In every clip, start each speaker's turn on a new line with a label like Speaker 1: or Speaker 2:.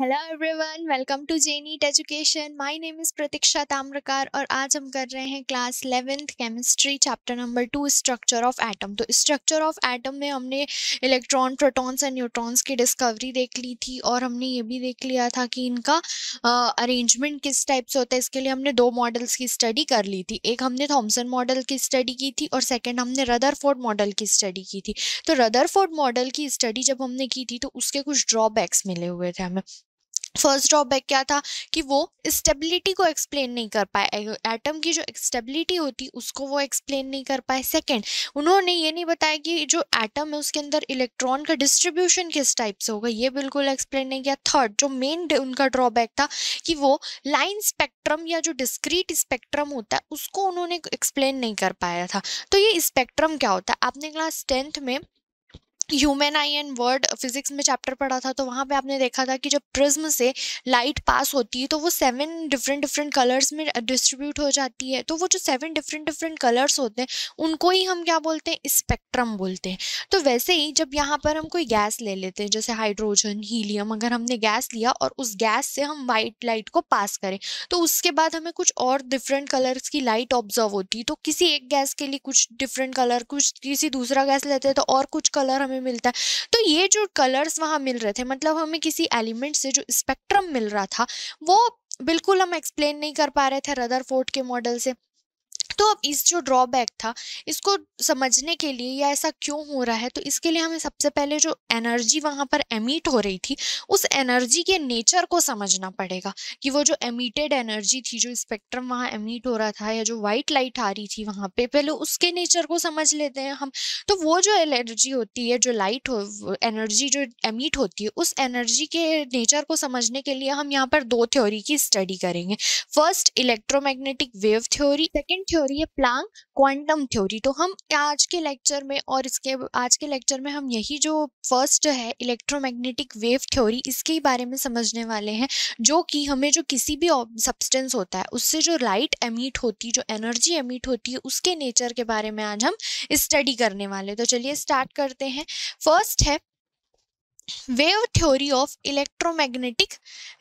Speaker 1: Hello everyone welcome to J NEET education my name is Pratiksha Tamrakar और आज हम कर रहे हैं class eleventh chemistry chapter number two structure of atom तो स्ट्रक्चर ऑफ एटम में हमने इलेक्ट्रॉन प्रोटॉन्स एंड न्यूट्रॉन्स की डिस्कवरी देख ली थी और हमने ये भी देख लिया था कि इनका अरेंजमेंट किस टाइप से होता है इसके लिए हमने दो मॉडल्स की स्टडी कर ली थी एक हमने थॉम्सन मॉडल की स्टडी की थी और सेकेंड हमने रदर मॉडल की स्टडी की थी तो रदर मॉडल की स्टडी जब हमने की थी तो उसके कुछ ड्रॉबैक्स मिले हुए थे हमें फर्स्ट ड्रॉबैक क्या था कि वो स्टेबिलिटी को एक्सप्लेन नहीं कर पाए एटम की जो स्टेबिलिटी होती उसको वो एक्सप्लेन नहीं कर पाए सेकंड उन्होंने ये नहीं बताया कि जो एटम है उसके अंदर इलेक्ट्रॉन का डिस्ट्रीब्यूशन किस टाइप से होगा ये बिल्कुल एक्सप्लेन नहीं किया थर्ड जो मेन उनका ड्रॉबैक था कि वो लाइन स्पेक्ट्रम या जो डिस्क्रीट स्पेक्ट्रम होता है उसको उन्होंने एक्सप्लेन नहीं कर पाया था तो ये स्पेक्ट्रम क्या होता है आपने क्लास टेंथ में human eye and world physics में चैप्टर पढ़ा था तो वहाँ पे आपने देखा था कि जब प्रिज्म से लाइट पास होती है तो वो सेवन डिफरेंट डिफरेंट कलर्स में डिस्ट्रीब्यूट हो जाती है तो वो जो सेवन डिफरेंट डिफरेंट कलर्स होते हैं उनको ही हम क्या बोलते हैं स्पेक्ट्रम बोलते हैं तो वैसे ही जब यहाँ पर हम कोई गैस ले लेते हैं जैसे हाइड्रोजन हीलियम अगर हमने गैस लिया और उस गैस से हम वाइट लाइट को पास करें तो उसके बाद हमें कुछ और डिफरेंट कलर्स की लाइट ऑब्जर्व होती है तो किसी एक गैस के लिए कुछ डिफरेंट कलर कुछ किसी दूसरा गैस लेते हैं तो और कुछ कलर हमें हमें मिलता है तो ये जो कलर्स वहाँ मिल रहे थे मतलब हमें किसी एलिमेंट से जो स्पेक्ट्रम मिल रहा था वो बिल्कुल हम एक्सप्लेन नहीं कर पा रहे थे रदर फोर्ट के मॉडल से तो अब इस जो ड्रॉबैक था इसको समझने के लिए या ऐसा क्यों हो रहा है तो इसके लिए हमें सबसे पहले जो एनर्जी वहाँ पर एमिट हो रही थी उस एनर्जी के नेचर को समझना पड़ेगा कि वो जो एमिटेड एनर्जी थी जो स्पेक्ट्रम वहाँ एमिट हो रहा था या जो वाइट लाइट आ रही थी वहाँ पे पहले उसके नेचर को समझ लेते हैं हम तो वो जो एनर्जी होती है जो लाइट हो एनर्जी जो एमिट होती है उस एनर्जी के नेचर को समझने के लिए हम यहाँ पर दो थ्योरी की स्टडी करेंगे first electromagnetic wave theory second theory theory है प्लांग क्वांटम थ्योरी तो हम आज के लेक्चर में और इसके आज के लेक्चर में हम यही जो फर्स्ट है इलेक्ट्रोमैग्नेटिक वेव थ्योरी इसके बारे में समझने वाले हैं जो कि हमें जो किसी भी सब्सटेंस होता है उससे जो लाइट एमिट होती जो एनर्जी एमिट होती है उसके नेचर के बारे में आज हम स्टडी करने वाले तो चलिए स्टार्ट करते हैं फर्स्ट है wave theory of electromagnetic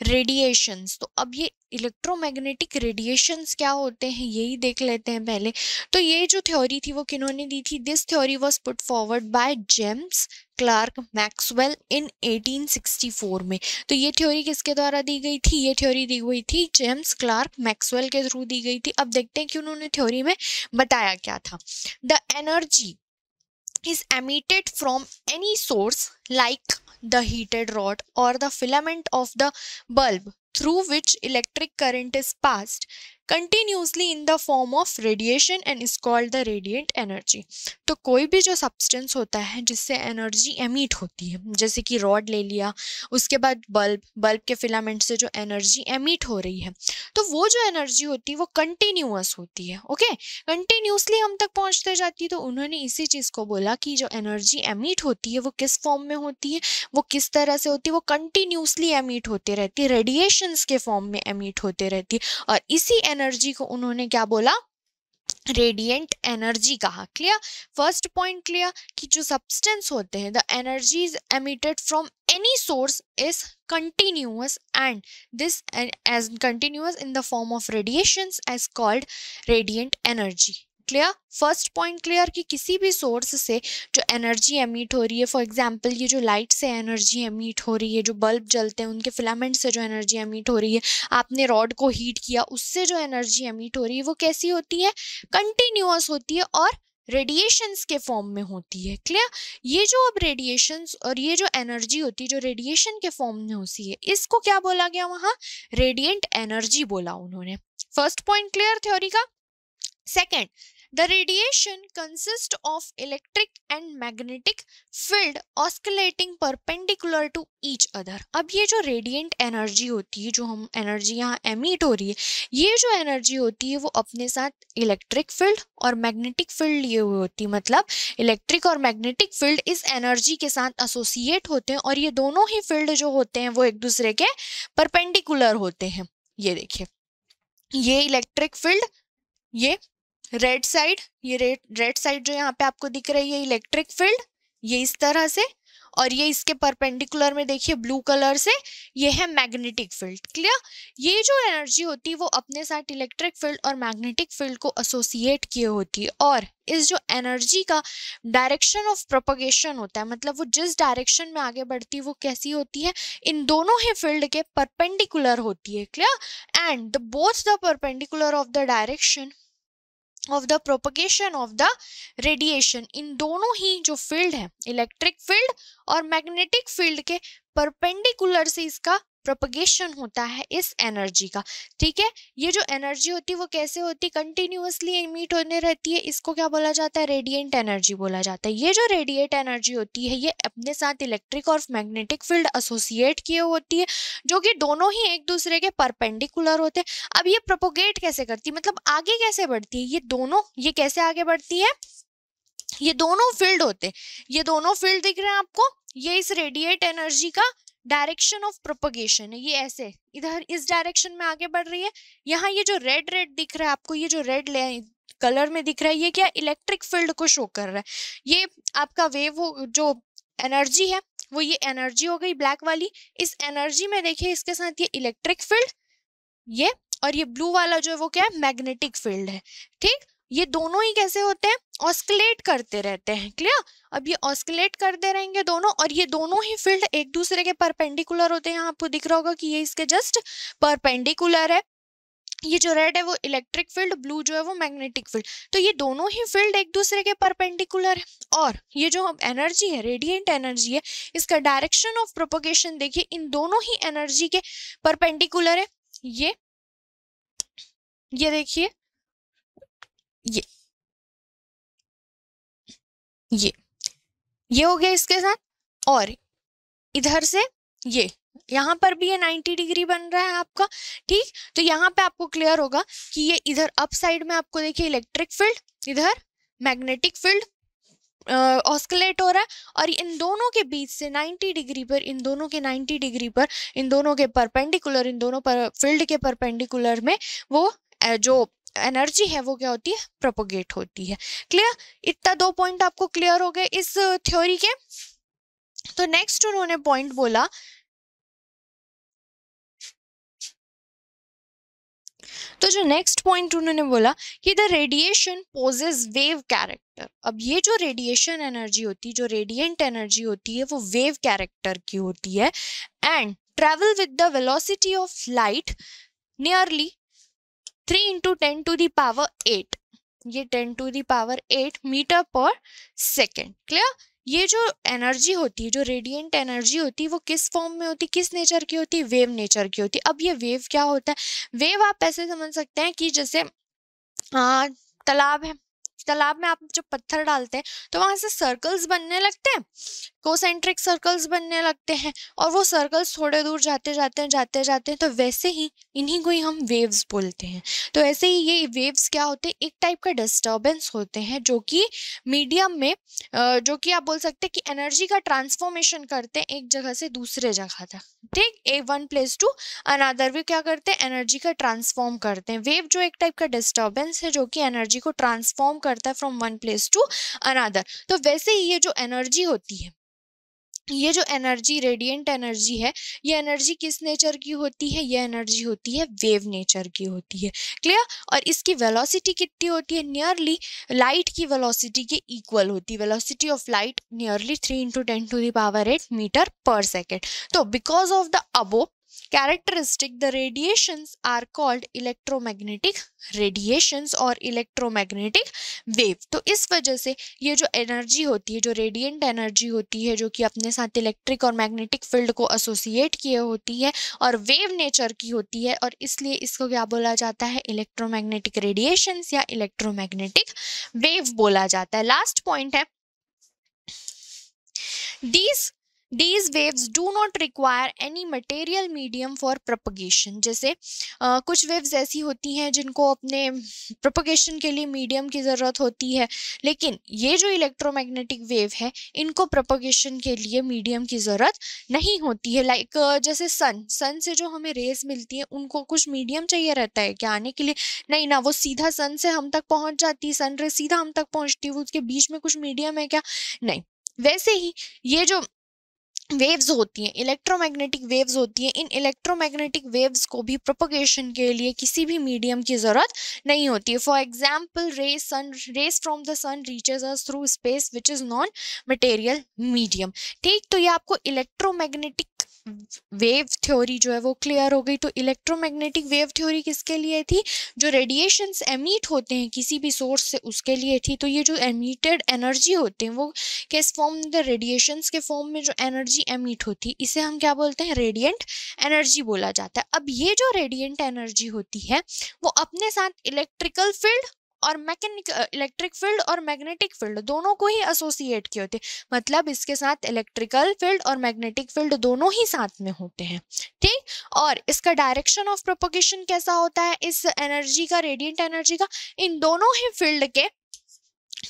Speaker 1: radiations तो अब ये इलेक्ट्रोमैग्नेटिक रेडिएशंस क्या होते हैं यही देख लेते हैं पहले तो ये जो थ्योरी थी वो किन्होंने दी थी this theory was put forward by James Clerk Maxwell in 1864 में तो ये थ्योरी किसके द्वारा दी गई थी ये थ्योरी दी गई थी जेम्स क्लार्क मैक्सवेल के थ्रू दी गई थी अब देखते हैं कि उन्होंने थ्योरी में बताया क्या था the energy is emitted from any source like the heated rod or the filament of the bulb through which electric current is passed continuously in the form of radiation and is called the radiant energy तो कोई भी जो substance होता है जिससे energy emit होती है जैसे कि रॉड ले लिया उसके बाद बल्ब बल्ब के फिलामेंट से जो एनर्जी एमिट हो रही है तो वो जो एनर्जी होती है वो कंटिन्यूस होती है ओके कंटिन्यूसली हम तक पहुँचते जाती है तो उन्होंने इसी चीज़ को बोला कि जो एनर्जी एमिट होती है वो किस फॉर्म में होती है वो किस तरह से होती है वो कंटिन्यूसली एमिट होती रहती है रेडिएशन के फॉर्म में एमिट होते रहती है और इसी एनर्जी को उन्होंने क्या बोला रेडियंट एनर्जी कहा क्लियर फर्स्ट पॉइंट क्लियर कि जो सब्सटेंस होते हैं the energy is emitted from any source is continuous and this as continuous in the form of radiations as called radiant energy clear first point clear कि किसी भी source से जो energy emit हो रही है फॉर एग्जांपल ये जो लाइट से एनर्जी एमिट हो रही है जो बल्ब जलते हैं उनके फिलामेंट से जो एनर्जी एमिट हो रही है आपने रॉड को हीट किया उससे जो एनर्जी एमिट हो रही है वो कैसी होती है कंटिन्यूस होती है और रेडिएशंस के फॉर्म में होती है क्लियर ये जो अब रेडिएशंस और ये जो एनर्जी होती है जो रेडिएशन के फॉर्म में होती है इसको क्या बोला गया वहां रेडिएंट एनर्जी बोला उन्होंने फर्स्ट पॉइंट क्लियर थ्योरी का second The radiation consists of electric and magnetic field oscillating perpendicular to each other. अब ये जो radiant energy होती है जो हम energy यहाँ emit हो रही है ये जो energy होती है वो अपने साथ electric field और magnetic field लिए हुए होती है मतलब electric और magnetic field इस energy के साथ associate होते हैं और ये दोनों ही field जो होते हैं वो एक दूसरे के perpendicular होते हैं ये देखिए ये इलेक्ट्रिक फील्ड ये रेड साइड ये रेड रेड साइड जो यहाँ पे आपको दिख रही है इलेक्ट्रिक फील्ड ये इस तरह से और ये इसके परपेंडिकुलर में देखिए ब्लू कलर से ये है मैग्नेटिक फील्ड क्लियर ये जो एनर्जी होती है वो अपने साथ इलेक्ट्रिक फील्ड और मैग्नेटिक फील्ड को एसोसिएट किए होती है और इस जो एनर्जी का डायरेक्शन ऑफ प्रोपोगेशन होता है मतलब वो जिस डायरेक्शन में आगे बढ़ती है वो कैसी होती है इन दोनों ही फील्ड के परपेंडिकुलर होती है clear and the both the perpendicular of the direction of the propagation of the radiation इन दोनों ही जो फील्ड है इलेक्ट्रिक फील्ड और मैग्नेटिक फील्ड के परपेंडिकुलर से इसका प्रोपगेशन होता है इस एनर्जी का ठीक है ये जो एनर्जी होती है वो कैसे होती है कंटिन्यूसली इमिट होने रहती है इसको क्या बोला जाता है रेडिएंट एनर्जी बोला जाता है ये जो रेडिएट एनर्जी होती है ये अपने साथ इलेक्ट्रिक और मैग्नेटिक फील्ड एसोसिएट किए होती है जो कि दोनों ही एक दूसरे के परपेंडिकुलर होते हैं अब ये प्रोपोगेट कैसे करती है मतलब आगे कैसे बढ़ती है ये दोनों ये कैसे आगे बढ़ती है ये दोनों फील्ड होते ये दोनों फील्ड दिख रहे हैं आपको ये इस रेडिएट एनर्जी का डायरेक्शन ऑफ प्रोपोगेशन है ये ऐसे इधर इस डायरेक्शन में आगे बढ़ रही है यहाँ ये जो रेड रेड दिख रहा है आपको ये जो रेड कलर में दिख रहा है ये क्या इलेक्ट्रिक फील्ड को शो कर रहा है ये आपका वेव जो एनर्जी है वो ये एनर्जी हो गई ब्लैक वाली इस एनर्जी में देखिए इसके साथ ये इलेक्ट्रिक फील्ड ये और ये ब्लू वाला जो है वो क्या है मैग्नेटिक फील्ड है ठीक ये दोनों ही कैसे होते हैं ऑस्कुलेट करते रहते हैं क्लियर अब ये ऑस्कुलेट करते रहेंगे दोनों और ये दोनों ही फील्ड एक दूसरे के परपेंडिकुलर होते हैं आपको दिख रहा होगा कि ये इसके जस्ट परपेंडिकुलर है ये जो रेड है वो इलेक्ट्रिक फील्ड ब्लू जो है वो मैग्नेटिक फील्ड तो ये दोनों ही फील्ड एक दूसरे के परपेंडिकुलर है और ये जो एनर्जी है रेडिएंट एनर्जी है इसका डायरेक्शन ऑफ प्रोपोगेशन देखिए इन दोनों ही एनर्जी के
Speaker 2: परपेंडिकुलर है ये ये देखिए ये ये ये हो गया इसके साथ और इधर से ये यहाँ पर भी ये 90
Speaker 1: डिग्री बन रहा है आपका ठीक तो यहाँ पे आपको क्लियर होगा कि ये इधर अप साइड में आपको देखिए इलेक्ट्रिक फील्ड इधर मैग्नेटिक फील्ड ऑस्कुलेट हो रहा है और इन दोनों के बीच से 90 डिग्री पर इन दोनों के 90 डिग्री पर इन दोनों के परपेंडिकुलर इन दोनों पर फील्ड के परपेंडिकुलर में वो जो एनर्जी है वो क्या होती है प्रोपोगेट होती है क्लियर इतना दो पॉइंट आपको क्लियर हो गए इस थ्योरी
Speaker 2: के तो नेक्स्ट उन्होंने पॉइंट बोला तो जो नेक्स्ट पॉइंट उन्होंने बोला
Speaker 1: कि the radiation possesses wave character अब ये जो रेडिएशन एनर्जी होती है जो रेडिएंट एनर्जी होती है वो वेव कैरेक्टर की होती है and travel with the velocity of light nearly three into ten to the power eight ये ten to the power eight metre per second clear ये जो एनर्जी होती है जो रेडिएंट एनर्जी होती है वो किस फॉर्म में होती है किस नेचर की होती है वेव नेचर की होती है अब ये वेव क्या होता है वेव आप ऐसे समझ सकते हैं कि जैसे तालाब है तालाब में आप जो पत्थर डालते हैं तो वहां से सर्कल्स बनने लगते हैं कोसेंट्रिक सर्कल्स बनने लगते हैं और वो सर्कल्स थोड़े दूर जाते जाते हैं जाते जाते हैं तो वैसे ही इन्हीं को ही हम वेव्स बोलते हैं तो ऐसे ही ये वेव्स क्या होते हैं एक टाइप का डिस्टर्बेंस होते हैं जो कि मीडियम में जो कि आप बोल सकते हैं कि एनर्जी का ट्रांसफॉर्मेशन करते हैं एक जगह से दूसरे जगह तक ठीक a one place to another वे क्या करते हैं एनर्जी का ट्रांसफॉर्म करते हैं वेव जो एक टाइप का डिस्टर्बेंस है जो कि एनर्जी को ट्रांसफॉर्म कर करता है from one place to another तो वैसे ही ये जो एनर्जी होती है ये जो एनर्जी रेडिएंट एनर्जी है ये एनर्जी किस नेचर की होती है ये एनर्जी होती है वेव नेचर की होती है क्लियर और इसकी वेलोसिटी कितनी होती है नियरली लाइट की वेलोसिटी के इक्वल होती है velocity of light nearly three into ten to the power eight metre per second तो because of the above characteristic, the radiations are called electromagnetic radiations और electromagnetic wave. तो इस वजह से ये जो एनर्जी होती है जो रेडियंट एनर्जी होती है जो कि अपने साथ इलेक्ट्रिक और मैग्नेटिक फील्ड को एसोसिएट किए होती है और वेव नेचर की होती है और इसलिए इसको क्या बोला जाता है इलेक्ट्रोमैग्नेटिक रेडिएशंस या इलेक्ट्रोमैग्नेटिक वेव बोला जाता है लास्ट पॉइंट है these these waves do not require any material medium for propagation जैसे आ, कुछ वेव्स ऐसी होती हैं जिनको अपने प्रोपगेशन के लिए मीडियम की ज़रूरत होती है लेकिन ये जो इलेक्ट्रोमैग्नेटिक वेव है इनको प्रोपगेशन के लिए मीडियम की ज़रूरत नहीं होती है लाइक like, जैसे सन सन से जो हमें रेज मिलती है उनको कुछ मीडियम चाहिए रहता है क्या आने के लिए नहीं ना वो सीधा सन से हम तक पहुंच जाती है सन रेज सीधा हम तक पहुंचती है उसके बीच में कुछ मीडियम है क्या नहीं वैसे ही ये जो वेव्स होती हैं इलेक्ट्रोमैग्नेटिक वेव्स होती हैं इन इलेक्ट्रोमैग्नेटिक वेव्स को भी प्रोपोगेशन के लिए किसी भी मीडियम की ज़रूरत नहीं होती है for example rays sun rays from the sun reaches us through space which is non material medium ठीक तो ये आपको इलेक्ट्रोमैग्नेटिक वेव थ्योरी जो है वो क्लियर हो गई तो इलेक्ट्रोमैग्नेटिक वेव थ्योरी किसके लिए थी जो रेडिएशंस एमिट होते हैं किसी भी सोर्स से उसके लिए थी तो ये जो एमिटेड एनर्जी होते हैं वो किस फॉर्म द रेडिएशंस के फॉर्म में जो एनर्जी एमिट होती इसे हम क्या बोलते हैं रेडियंट एनर्जी बोला जाता है अब ये जो रेडियंट एनर्जी होती है वो अपने साथ इलेक्ट्रिकल फील्ड और मैकेनिक इलेक्ट्रिक फील्ड और मैग्नेटिक फील्ड दोनों को ही एसोसिएट किए होते मतलब इसके साथ इलेक्ट्रिकल फील्ड और मैग्नेटिक फील्ड दोनों ही साथ में होते हैं ठीक और इसका डायरेक्शन ऑफ प्रोपोगेशन कैसा होता है इस एनर्जी का रेडियंट एनर्जी का इन दोनों ही फील्ड के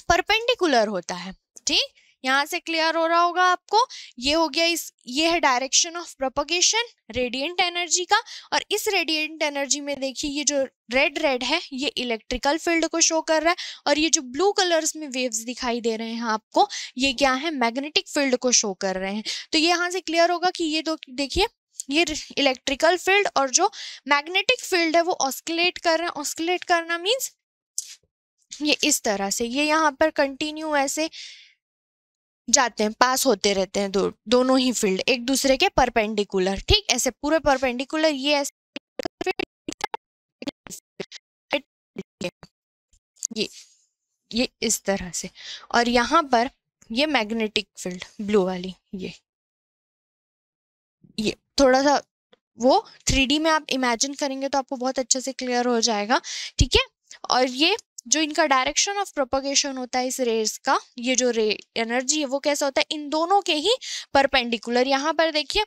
Speaker 1: परपेंडिकुलर होता है ठीक यहाँ से क्लियर हो रहा होगा आपको ये हो गया इस ये है direction of propagation radiant energy का और इस रेडिएंट एनर्जी में देखिए ये जो रेड रेड है ये इलेक्ट्रिकल फील्ड को शो कर रहा है और ये जो ब्लू कलर्स में वेव्स दिखाई दे रहे हैं आपको ये क्या है मैग्नेटिक फील्ड को शो कर रहे हैं तो ये यहाँ से क्लियर होगा कि ये दो देखिए ये इलेक्ट्रिकल फील्ड और जो मैग्नेटिक फील्ड है वो ऑस्किलेट कर रहे हैं ऑस्किलेट करना मीन्स ये इस तरह से ये यहाँ पर कंटिन्यू ऐसे जाते हैं पास होते रहते हैं दो, दोनों ही फील्ड एक दूसरे के परपेंडिकुलर ठीक ऐसे पूरे परपेंडिकुलर
Speaker 2: ये ऐसे ये ये इस तरह से और यहाँ पर ये मैग्नेटिक
Speaker 1: फील्ड ब्लू वाली ये ये थोड़ा सा वो थ्री में आप इमेजिन करेंगे तो आपको बहुत अच्छे से क्लियर हो जाएगा ठीक है और ये जो इनका डायरेक्शन ऑफ प्रोपोगेशन होता है इस रेस का ये जो रे एनर्जी है वो कैसा होता है इन दोनों के ही परपेंडिकुलर यहाँ पर देखिए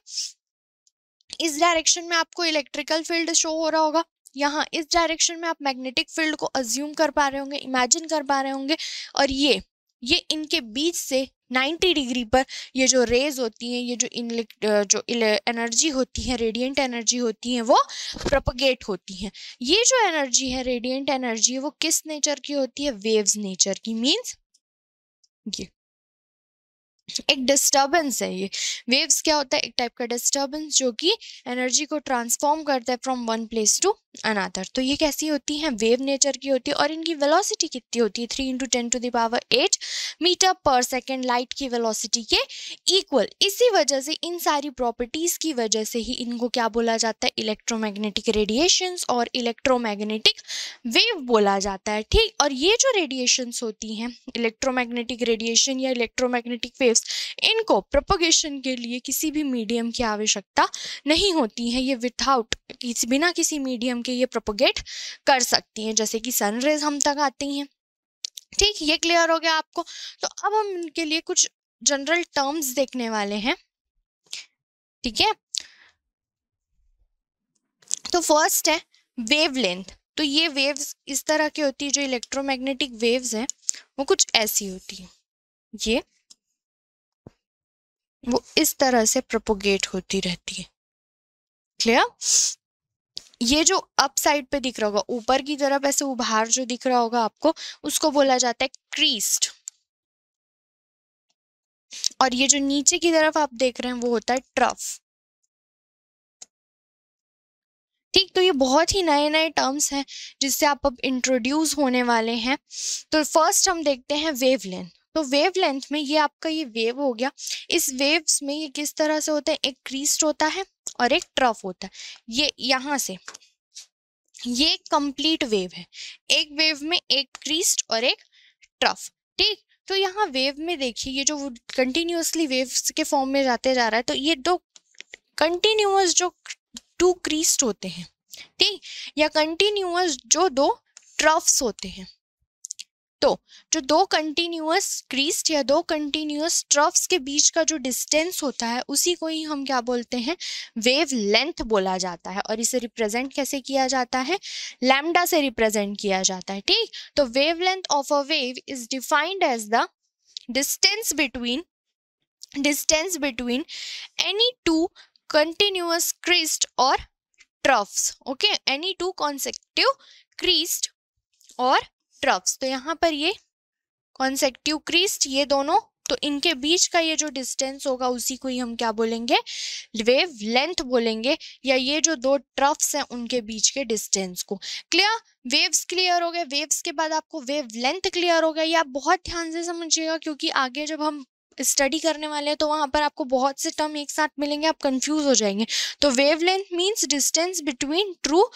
Speaker 1: इस डायरेक्शन में आपको इलेक्ट्रिकल फील्ड शो हो रहा होगा यहाँ इस डायरेक्शन में आप मैग्नेटिक फील्ड को अज्यूम कर पा रहे होंगे इमेजिन कर पा रहे होंगे और ये ये इनके बीच से 90 डिग्री पर ये जो रेज होती हैं ये जो इन जो एनर्जी होती है रेडिएंट एनर्जी होती है वो प्रोपगेट होती हैं ये जो एनर्जी है रेडिएंट एनर्जी वो किस नेचर की होती है वेव्स नेचर की मीन्स ये एक डिस्टर्बेंस है ये वेव्स क्या होता है एक टाइप का डिस्टर्बेंस जो कि एनर्जी को ट्रांसफॉर्म करता है from one place to another तो ये कैसी होती हैं वेव नेचर की होती है और इनकी वेलोसिटी कितनी होती है three into ten to the power eight metre per second light की वेलोसिटी के इक्वल इसी वजह से इन सारी प्रॉपर्टीज़ की वजह से ही इनको क्या बोला जाता है इलेक्ट्रोमैग्नेटिक रेडिएशंस और इलेक्ट्रोमैग्नेटिक वेव बोला जाता है ठीक और ये जो रेडिएशंस होती हैं इलेक्ट्रोमैग्नेटिक रेडिएशन या इलेक्ट्रोमैग्नेटिक वेव्स इनको प्रोपोगेशन के लिए किसी भी मीडियम की आवश्यकता नहीं होती है ये विथआउट बिना किसी मीडियम के ये प्रोपोगेट कर सकती हैं जैसे कि सनरेज हम तक आती हैं ठीक ये क्लियर हो गया आपको तो अब हम इनके लिए कुछ जनरल टर्म्स देखने वाले हैं ठीक है तो फर्स्ट है वेवलेंथ तो ये वेव्स इस तरह की होती है जो इलेक्ट्रोमैग्नेटिक वेव्स हैं वो कुछ ऐसी होती है ये वो इस तरह से प्रोपोगेट होती रहती है क्लियर ये जो अप साइड पे दिख रहा होगा ऊपर की तरफ ऐसे उभार जो दिख रहा होगा
Speaker 2: आपको उसको बोला जाता है क्रीस्ट और ये जो नीचे की तरफ आप देख रहे हैं वो होता है ट्रफ
Speaker 1: ठीक तो ये बहुत ही नए नए टर्म्स हैं जिससे आप अब इंट्रोड्यूस होने वाले हैं तो फर्स्ट हम देखते हैं वेवलेंथ तो वेव लेंथ में ये आपका ये वेव हो गया इस वेव्स में ये किस तरह से होता है एक क्रीस्ट होता है और एक ट्रफ होता है ये यहाँ से ये कंप्लीट वेव है एक वेव में एक क्रीस्ट और एक ट्रफ ठीक तो यहाँ वेव में देखिए ये जो कंटिन्यूसली वेव्स के फॉर्म में जाते जा रहा है तो ये दो कंटिन्यूस जो टू क्रीस्ट होते हैं ठीक या कंटिन्यूस जो दो ट्रफ्स होते हैं तो जो दो कंटिन्यूस क्रीस्ट या दो कंटिन्यूस ट्रफ्स के बीच का जो डिस्टेंस होता है उसी को ही हम क्या बोलते हैं वेव लेंथ बोला जाता है और इसे रिप्रेजेंट कैसे किया जाता है लैमडा से रिप्रेजेंट किया जाता है ठीक तो wave length of a wave is defined as the distance between distance between any two continuous crest और troughs okay any two consecutive crest और तरफ तो यहाँ पर ये कॉन्सेक्टिव क्रीस्ट ये दोनों तो इनके बीच का ये जो डिस्टेंस होगा उसी को ही हम क्या बोलेंगे वेव लेंथ बोलेंगे या ये जो दो ट्रफ्स हैं उनके बीच के डिस्टेंस को क्लियर वेव्स क्लियर हो गए वेव्स के बाद आपको वेव लेंथ क्लियर हो गया ये आप बहुत ध्यान से समझिएगा क्योंकि आगे जब हम स्टडी करने वाले हैं तो वहाँ पर आपको बहुत से टर्म एक साथ मिलेंगे आप कंफ्यूज हो जाएंगे तो wave length means distance between two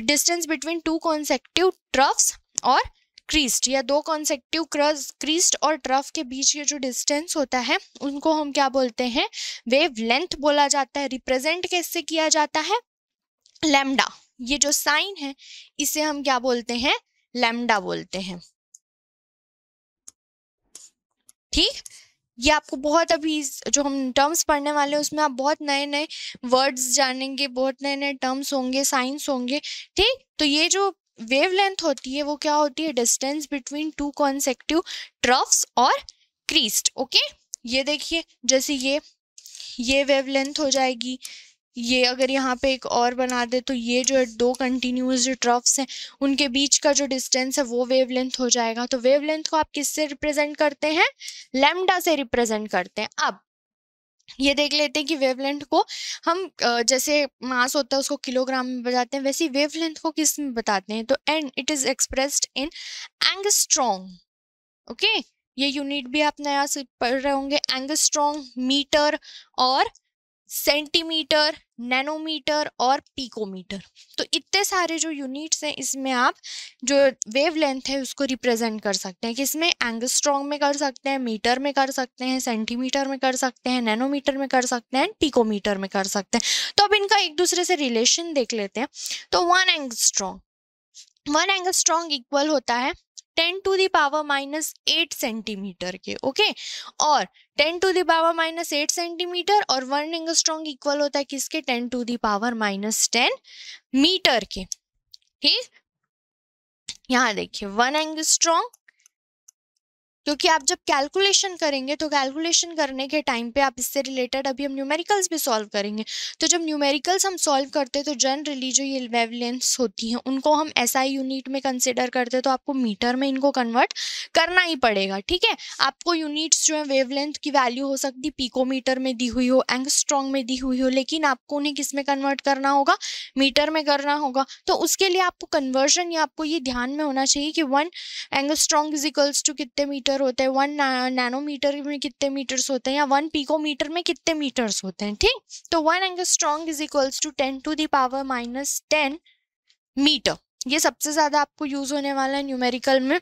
Speaker 1: distance between two consecutive troughs और क्रीस्ट या दो कॉन्सेक्टिव क्रज क्रीस्ट और ट्रफ के बीच ये जो डिस्टेंस होता है उनको हम क्या बोलते हैं वेव लेंथ बोला जाता है रिप्रेजेंट कैसे किया जाता है लेमडा ये जो साइन है इसे हम क्या बोलते हैं लेमडा बोलते हैं ठीक ये आपको बहुत अभी जो हम टर्म्स पढ़ने वाले हैं उसमें आप बहुत नए नए वर्ड्स जानेंगे बहुत नए नए टर्म्स होंगे साइंस होंगे ठीक तो ये जो वेवलेंथ होती है वो क्या होती है distance between two consecutive troughs और क्रीस्ट ओके ये देखिए जैसे ये ये वेवलेंथ हो जाएगी ये अगर यहाँ पे एक और बना दे तो ये जो दो कंटिन्यूस जो ट्रफ्स हैं उनके बीच का जो डिस्टेंस है वो वेवलेंथ हो जाएगा तो वेवलेंथ को आप किससे रिप्रेजेंट करते हैं लेमडा से रिप्रेजेंट करते हैं अब ये देख लेते हैं कि वेवलेंथ को हम जैसे मास होता है उसको किलोग्राम में बताते हैं वैसे वेवलेंथ को किस में बताते हैं तो and it is expressed in angstrom okay ये यूनिट भी आप नया पढ़ रहे होंगे एंगस्ट्रॉन्ग मीटर और सेंटीमीटर नैनोमीटर और पीकोमीटर तो इतने सारे जो यूनिट्स हैं इसमें आप जो वेव लेंथ है उसको रिप्रेजेंट कर सकते हैं कि इसमें एंगस्ट्रॉन्ग में कर सकते हैं मीटर में कर सकते हैं सेंटीमीटर में कर सकते हैं नैनोमीटर में कर सकते हैं पीकोमीटर में कर सकते हैं तो अब इनका एक दूसरे से रिलेशन देख लेते हैं तो one angstrom one angstrom equal होता है ten to the power minus eight centimetre के ओके और ten to the power minus eight centimetre और वन स्ट्रॉन्ग इक्वल होता है किसके ten to the power minus ten metre के ठीक यहाँ देखिए वन स्ट्रॉन्ग क्योंकि आप जब कैलकुलेशन करेंगे तो कैलकुलेशन करने के टाइम पे आप इससे रिलेटेड अभी हम न्यूमेरिकल्स भी सॉल्व करेंगे तो जब न्यूमेरिकल्स हम सॉल्व करते हैं तो जनरली जो ये वेवलेंस होती हैं उनको हम ऐसा यूनिट में कंसिडर करते हैं तो आपको मीटर में इनको कन्वर्ट करना ही पड़ेगा ठीक है आपको यूनिट्स जो है वेवलेंथ की वैल्यू हो सकती पीकोमीटर में दी हुई हो स्ट्रॉन्ग में दी हुई हो लेकिन आपको उन्हें किस में कन्वर्ट करना होगा मीटर में करना होगा तो उसके लिए आपको कन्वर्जन या आपको ये ध्यान में होना चाहिए कि one angstrom is equals to कितने मीटर मीटर होते हैं वन नैनोमीटर में कितने मीटर्स होते हैं या वन पीकोमीटर में कितने मीटर्स होते हैं ठीक तो one angstrom is equals to ten to the power minus ten metre ये सबसे ज़्यादा आपको यूज़ होने वाला है न्यूमेरिकल में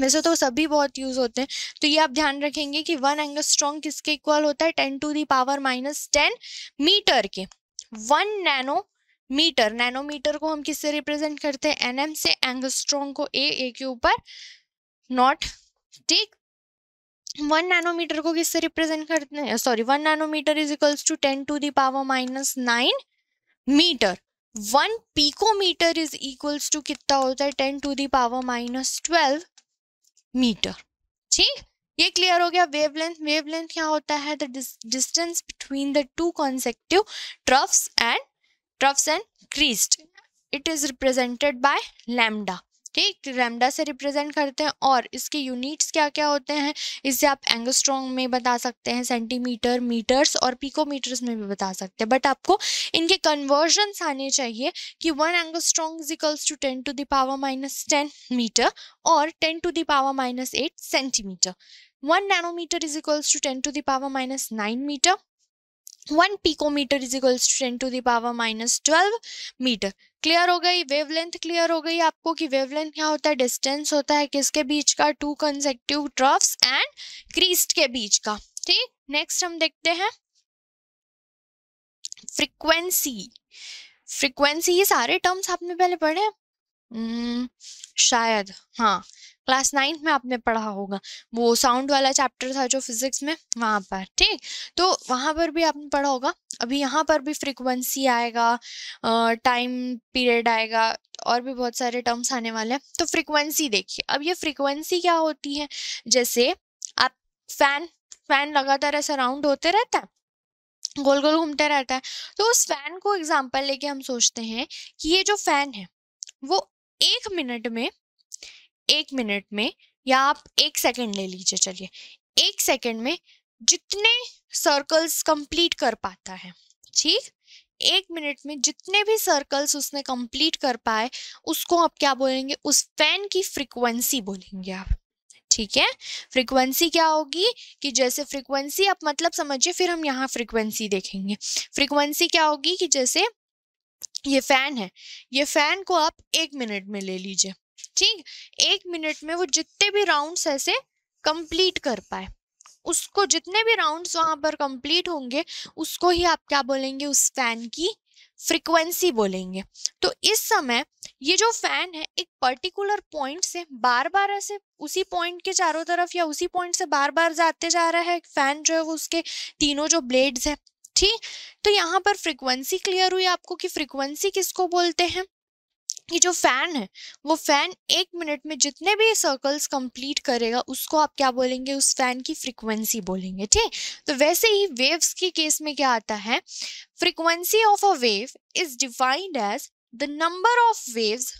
Speaker 1: वैसे तो सभी बहुत यूज़ होते हैं तो ये आप ध्यान रखेंगे कि वन एंग स्ट्रॉन्ग किसके इक्वल होता है ten to the power minus ten metre के वन नैनो मीटर नैनोमीटर को हम किससे रिप्रेजेंट करते हैं एनएम से एंगस्ट्रॉन्ग को ए ए के ऊपर नॉट ठीक वन नैनोमीटर को किससे रिप्रेजेंट करते हैं sorry one nanometre is equals to ten to the power minus nine metre one picometre is equals to कितना होता है ten to the power minus twelve metre ठीक ये क्लियर हो गया वेवलेंथ वेवलेंथ क्या होता है the distance between the two consecutive troughs and troughs and crest it is represented by lambda ठीक रेमडा से रिप्रेजेंट करते हैं और इसके यूनिट्स क्या क्या होते हैं इसे आप एंगस्ट्रॉन्ग में बता सकते हैं सेंटीमीटर मीटर्स और पिकोमीटर्स में भी बता सकते हैं बट आपको इनके कन्वर्जन आने चाहिए कि one angstrom is equals to ten to the power minus ten metre और ten to the power minus eight centimetre one nanometre is equals to ten to to power minus nine metre one picometre is equals ten to the power minus twelve metre clear हो गई wavelength clear हो गई आपको कि wavelength क्या होता है distance होता है किसके बीच का two consecutive troughs and crest के बीच का ठीक नेक्स्ट हम देखते हैं फ्रीक्वेंसी फ्रीक्वेंसी ये सारे टर्म्स आपने पहले पढ़े hmm, शायद हाँ क्लास नाइन्थ में आपने पढ़ा होगा वो साउंड वाला चैप्टर था जो फिजिक्स में वहाँ पर ठीक तो वहाँ पर भी आपने पढ़ा होगा अभी यहाँ पर भी फ्रिक्वेंसी आएगा टाइम पीरियड आएगा और भी बहुत सारे टर्म्स आने वाले हैं तो फ्रिक्वेंसी देखिए अब ये फ्रिक्वेंसी क्या होती है जैसे आप फैन फैन लगातार ऐसा राउंड होते रहता है गोल गोल घूमते रहता है तो उस फैन को एग्जाम्पल लेके हम सोचते हैं कि ये जो फैन है वो एक मिनट में एक मिनट में या आप एक सेकंड ले लीजिए चलिए एक सेकंड में जितने सर्कल्स कंप्लीट कर पाता है ठीक एक मिनट में जितने भी सर्कल्स उसने कंप्लीट कर पाए उसको आप क्या बोलेंगे उस फैन की फ्रीक्वेंसी बोलेंगे आप ठीक है फ्रीक्वेंसी क्या होगी कि जैसे फ्रीक्वेंसी आप मतलब समझिए फिर हम यहाँ फ्रीक्वेंसी देखेंगे फ्रीक्वेंसी क्या होगी कि जैसे ये फैन है ये फैन को आप एक मिनट में ले लीजिए ठीक एक मिनट में वो जितने भी राउंड्स ऐसे कंप्लीट कर पाए उसको जितने भी राउंड्स वहां पर कंप्लीट होंगे उसको ही आप क्या बोलेंगे उस फैन की फ्रीक्वेंसी बोलेंगे तो इस समय ये जो फैन है एक पर्टिकुलर पॉइंट से बार बार ऐसे उसी पॉइंट के चारों तरफ या उसी पॉइंट से बार बार जाते जा रहा है फैन जो है वो उसके तीनों जो ब्लेड्स है ठीक तो यहाँ पर फ्रीक्वेंसी क्लियर हुई आपको कि फ्रीक्वेंसी किसको बोलते हैं ये जो फैन है वो फैन एक मिनट में जितने भी सर्कल्स कंप्लीट करेगा उसको आप क्या बोलेंगे उस फैन की फ्रीक्वेंसी बोलेंगे ठीक तो वैसे ही वेव्स के केस में क्या आता है frequency of a wave is defined as the number of waves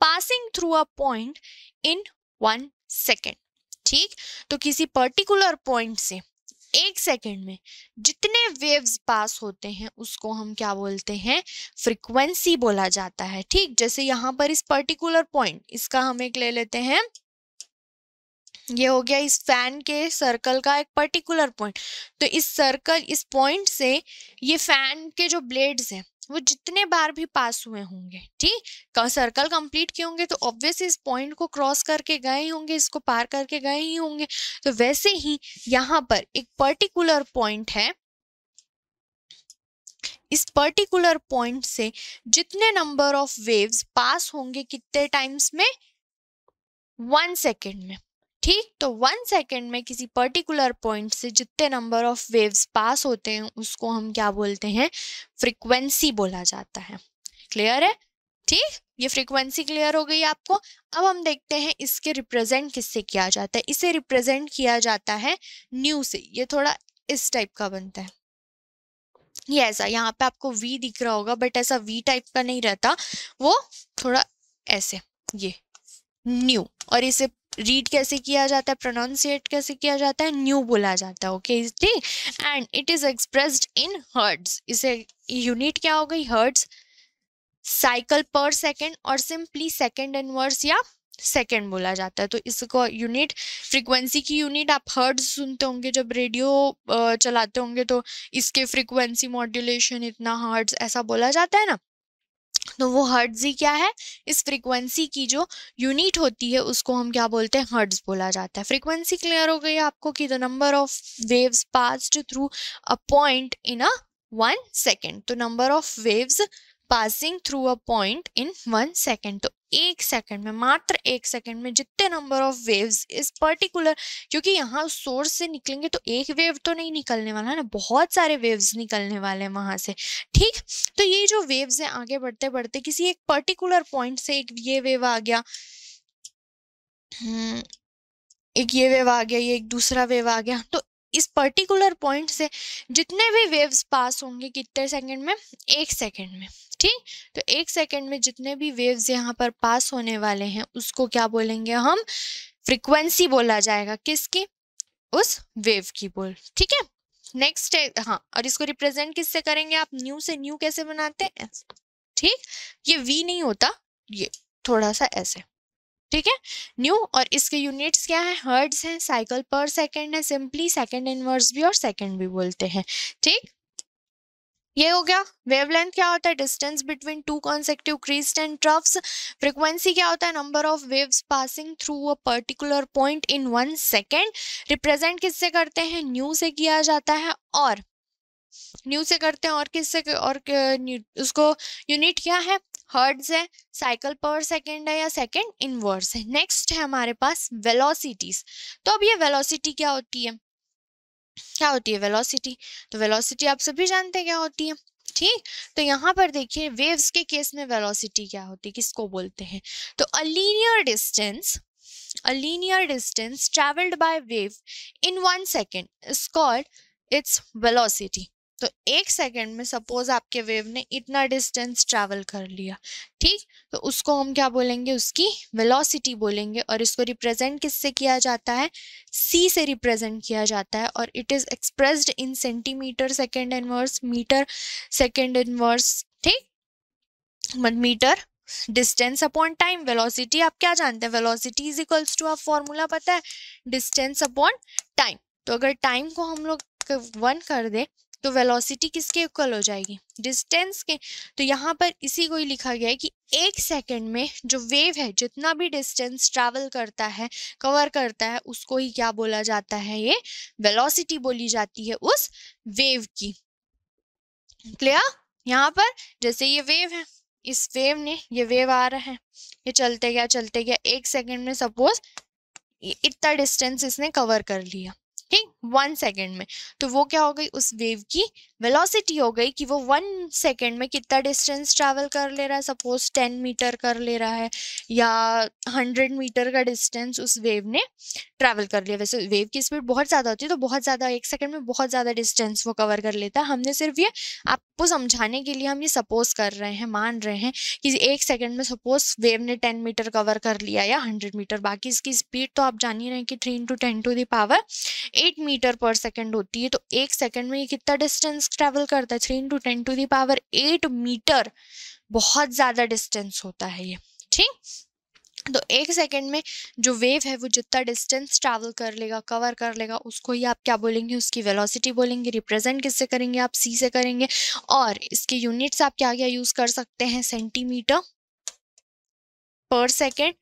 Speaker 1: passing through a point in one second ठीक तो किसी पर्टिकुलर पॉइंट से एक सेकंड में जितने वेव्स पास होते हैं उसको हम क्या बोलते हैं फ्रीक्वेंसी बोला जाता है ठीक जैसे यहाँ पर इस पर्टिकुलर पॉइंट इसका हम एक ले लेते हैं ये हो गया इस फैन के सर्कल का एक पर्टिकुलर पॉइंट तो इस सर्कल इस पॉइंट से ये फैन के जो ब्लेड्स हैं वो जितने बार भी पास हुए होंगे ठीक सर्कल कंप्लीट किए होंगे तो ऑब्वियस इस पॉइंट को क्रॉस करके गए ही होंगे इसको पार करके गए ही होंगे तो वैसे ही यहाँ पर एक पर्टिकुलर पॉइंट है इस पर्टिकुलर पॉइंट से जितने नंबर ऑफ वेव्स पास होंगे कितने टाइम्स में वन सेकेंड में ठीक तो वन सेकेंड में किसी पर्टिकुलर पॉइंट से जितने नंबर ऑफ वेव्स पास होते हैं उसको हम क्या बोलते हैं फ्रिक्वेंसी बोला जाता है क्लियर है ठीक ये फ्रीक्वेंसी क्लियर हो गई आपको अब हम देखते हैं इसके रिप्रेजेंट किससे किया जाता है इसे रिप्रेजेंट किया जाता है न्यू से ये थोड़ा इस टाइप का बनता है ये ऐसा यहाँ पे आपको वी दिख रहा होगा बट ऐसा वी टाइप का नहीं रहता वो थोड़ा ऐसे ये न्यू और इसे रीड कैसे किया जाता है प्रोनाउंसिएट कैसे किया जाता है न्यू बोला जाता है ओके ठीक and it is expressed in hertz इसे यूनिट क्या हो गई हर्ड्स साइकिल पर सेकेंड और सिंपली सेकेंड इनवर्स या सेकेंड बोला जाता है तो इसको यूनिट फ्रीक्वेंसी की यूनिट आप हर्ड्स सुनते होंगे जब रेडियो चलाते होंगे तो इसके फ्रीक्वेंसी मॉड्यूलेशन इतना हर्ड्स ऐसा बोला जाता है ना तो वो हर्ट्ज ही क्या है इस फ्रीक्वेंसी की जो यूनिट होती है उसको हम क्या बोलते हैं हर्ट्ज बोला जाता है फ्रीक्वेंसी क्लियर हो गई आपको कि the number of waves passed through a point in a one second तो number of waves passing through a point in one second तो एक सेकंड में मात्र एक सेकंड में जितने नंबर ऑफ वेव्स इस पर्टिकुलर क्योंकि यहाँ सोर्स से निकलेंगे तो एक वेव तो नहीं निकलने वाला है ना बहुत सारे वेव्स निकलने वाले हैं वहाँ से ठीक तो ये जो वेव्स हैं आगे बढ़ते बढ़ते किसी एक पर्टिकुलर पॉइंट से एक ये वेव आ गया हम्म, एक ये वेव आ गया ये एक दूसरा वेव आ गया तो इस पर्टिकुलर पॉइंट से जितने भी वेव्स पास होंगे कितने सेकंड में एक सेकंड में ठीक तो एक सेकेंड में जितने भी वेव्स यहाँ पर पास होने वाले हैं उसको क्या बोलेंगे हम फ्रिक्वेंसी बोला जाएगा किसकी उस वेव की बोल ठीक है नेक्स्ट है हाँ और इसको रिप्रेजेंट किससे करेंगे आप न्यू से न्यू कैसे बनाते हैं ठीक ये वी नहीं होता ये थोड़ा सा ऐसे ठीक है न्यू और इसके यूनिट्स क्या है हर्ड्स हैं साइकिल पर सेकंड है सिंपली सेकंड इनवर्स भी और सेकंड भी बोलते हैं ठीक ये हो गया वेवलेंथ क्या होता है distance between two consecutive crest and troughs frequency क्या होता है number of waves passing through a particular point in one second represent किससे करते हैं न्यू से किया जाता है और न्यू से करते हैं और किससे और उसको यूनिट क्या है हर्ड्स है साइकिल पर सेकेंड है या सेकेंड इनवर्स है नेक्स्ट है हमारे पास वेलोसिटीज तो अब ये वेलोसिटी क्या होती है क्या होती है वेलोसिटी तो वेलोसिटी आप सभी जानते हैं क्या होती है ठीक तो यहाँ पर देखिए वेव्स के केस में वेलोसिटी क्या होती है किसको बोलते हैं तो a linear distance a linear distance travelled by wave in one second is called its velocity तो एक सेकंड में सपोज आपके वेव ने इतना डिस्टेंस ट्रैवल कर लिया ठीक तो उसको हम क्या बोलेंगे उसकी वेलोसिटी बोलेंगे और इसको रिप्रेजेंट किससे किया जाता है सी से रिप्रेजेंट किया जाता है और it is expressed in centimetre second inverse metre second inverse ठीक metre distance upon time velocity आप क्या जानते हैं वेलोसिटी इज इक्वल्स टू आप फॉर्मूला पता है डिस्टेंस अपॉन टाइम तो अगर टाइम को हम लोग वन कर दे तो वेलोसिटी किसके इक्वल हो जाएगी डिस्टेंस के तो यहाँ पर इसी को ही लिखा गया है कि एक सेकंड में जो वेव है जितना भी डिस्टेंस ट्रैवल करता है कवर करता है उसको ही क्या बोला जाता है ये वेलोसिटी बोली जाती है उस वेव की क्लियर यहाँ पर जैसे ये वेव है इस वेव ने ये वेव आ रहा है ये चलते गया चलते गया एक सेकेंड में सपोज इतना डिस्टेंस इसने कवर कर लिया ठीक वन सेकेंड में तो वो क्या हो गई उस वेव की वेलोसिटी हो गई कि वो वन सेकेंड में कितना डिस्टेंस ट्रैवल कर ले रहा है सपोज टेन मीटर कर ले रहा है या हंड्रेड मीटर का डिस्टेंस उस वेव ने ट्रैवल कर लिया वैसे वेव की स्पीड बहुत ज़्यादा होती है तो बहुत ज़्यादा एक सेकेंड में बहुत ज़्यादा डिस्टेंस वो कवर कर लेता है हमने सिर्फ ये आपको समझाने के लिए हम ये सपोज कर रहे हैं मान रहे हैं कि एक सेकेंड में सपोज वेव ने टेन मीटर कवर कर लिया या हंड्रेड मीटर बाकी इसकी स्पीड तो आप जान ही रहे हैं कि three into ten to the power eight metre per second होती है तो एक सेकेंड में ये कितना डिस्टेंस ट्रेवल करता है three into ten to the power eight metre बहुत ज़्यादा डिस्टेंस होता है ये ठीक तो एक सेकेंड में जो वेव है वो जितना डिस्टेंस ट्रैवल कर लेगा कवर कर लेगा उसको ही आप क्या बोलेंगे उसकी वेलोसिटी बोलेंगे रिप्रेजेंट किससे करेंगे आप सी से करेंगे और इसके यूनिट्स आप क्या क्या यूज़ कर सकते हैं सेंटीमीटर पर सेकेंड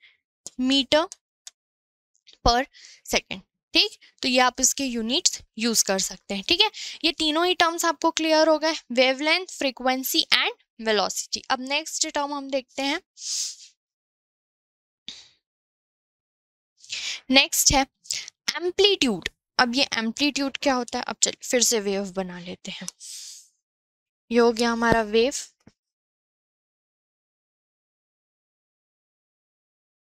Speaker 1: मीटर पर सेकेंड ठीक तो ये आप इसके यूनिट्स यूज कर सकते हैं ठीक है ये तीनों ही टर्म्स आपको क्लियर हो गए वेवलेंथ फ्रीक्वेंसी एंड वेलोसिटी अब नेक्स्ट टर्म हम देखते हैं नेक्स्ट है एम्पलीट्यूड अब ये एम्पलीट्यूड क्या होता है अब चल
Speaker 2: फिर से वेव बना लेते हैं ये हो गया हमारा वेव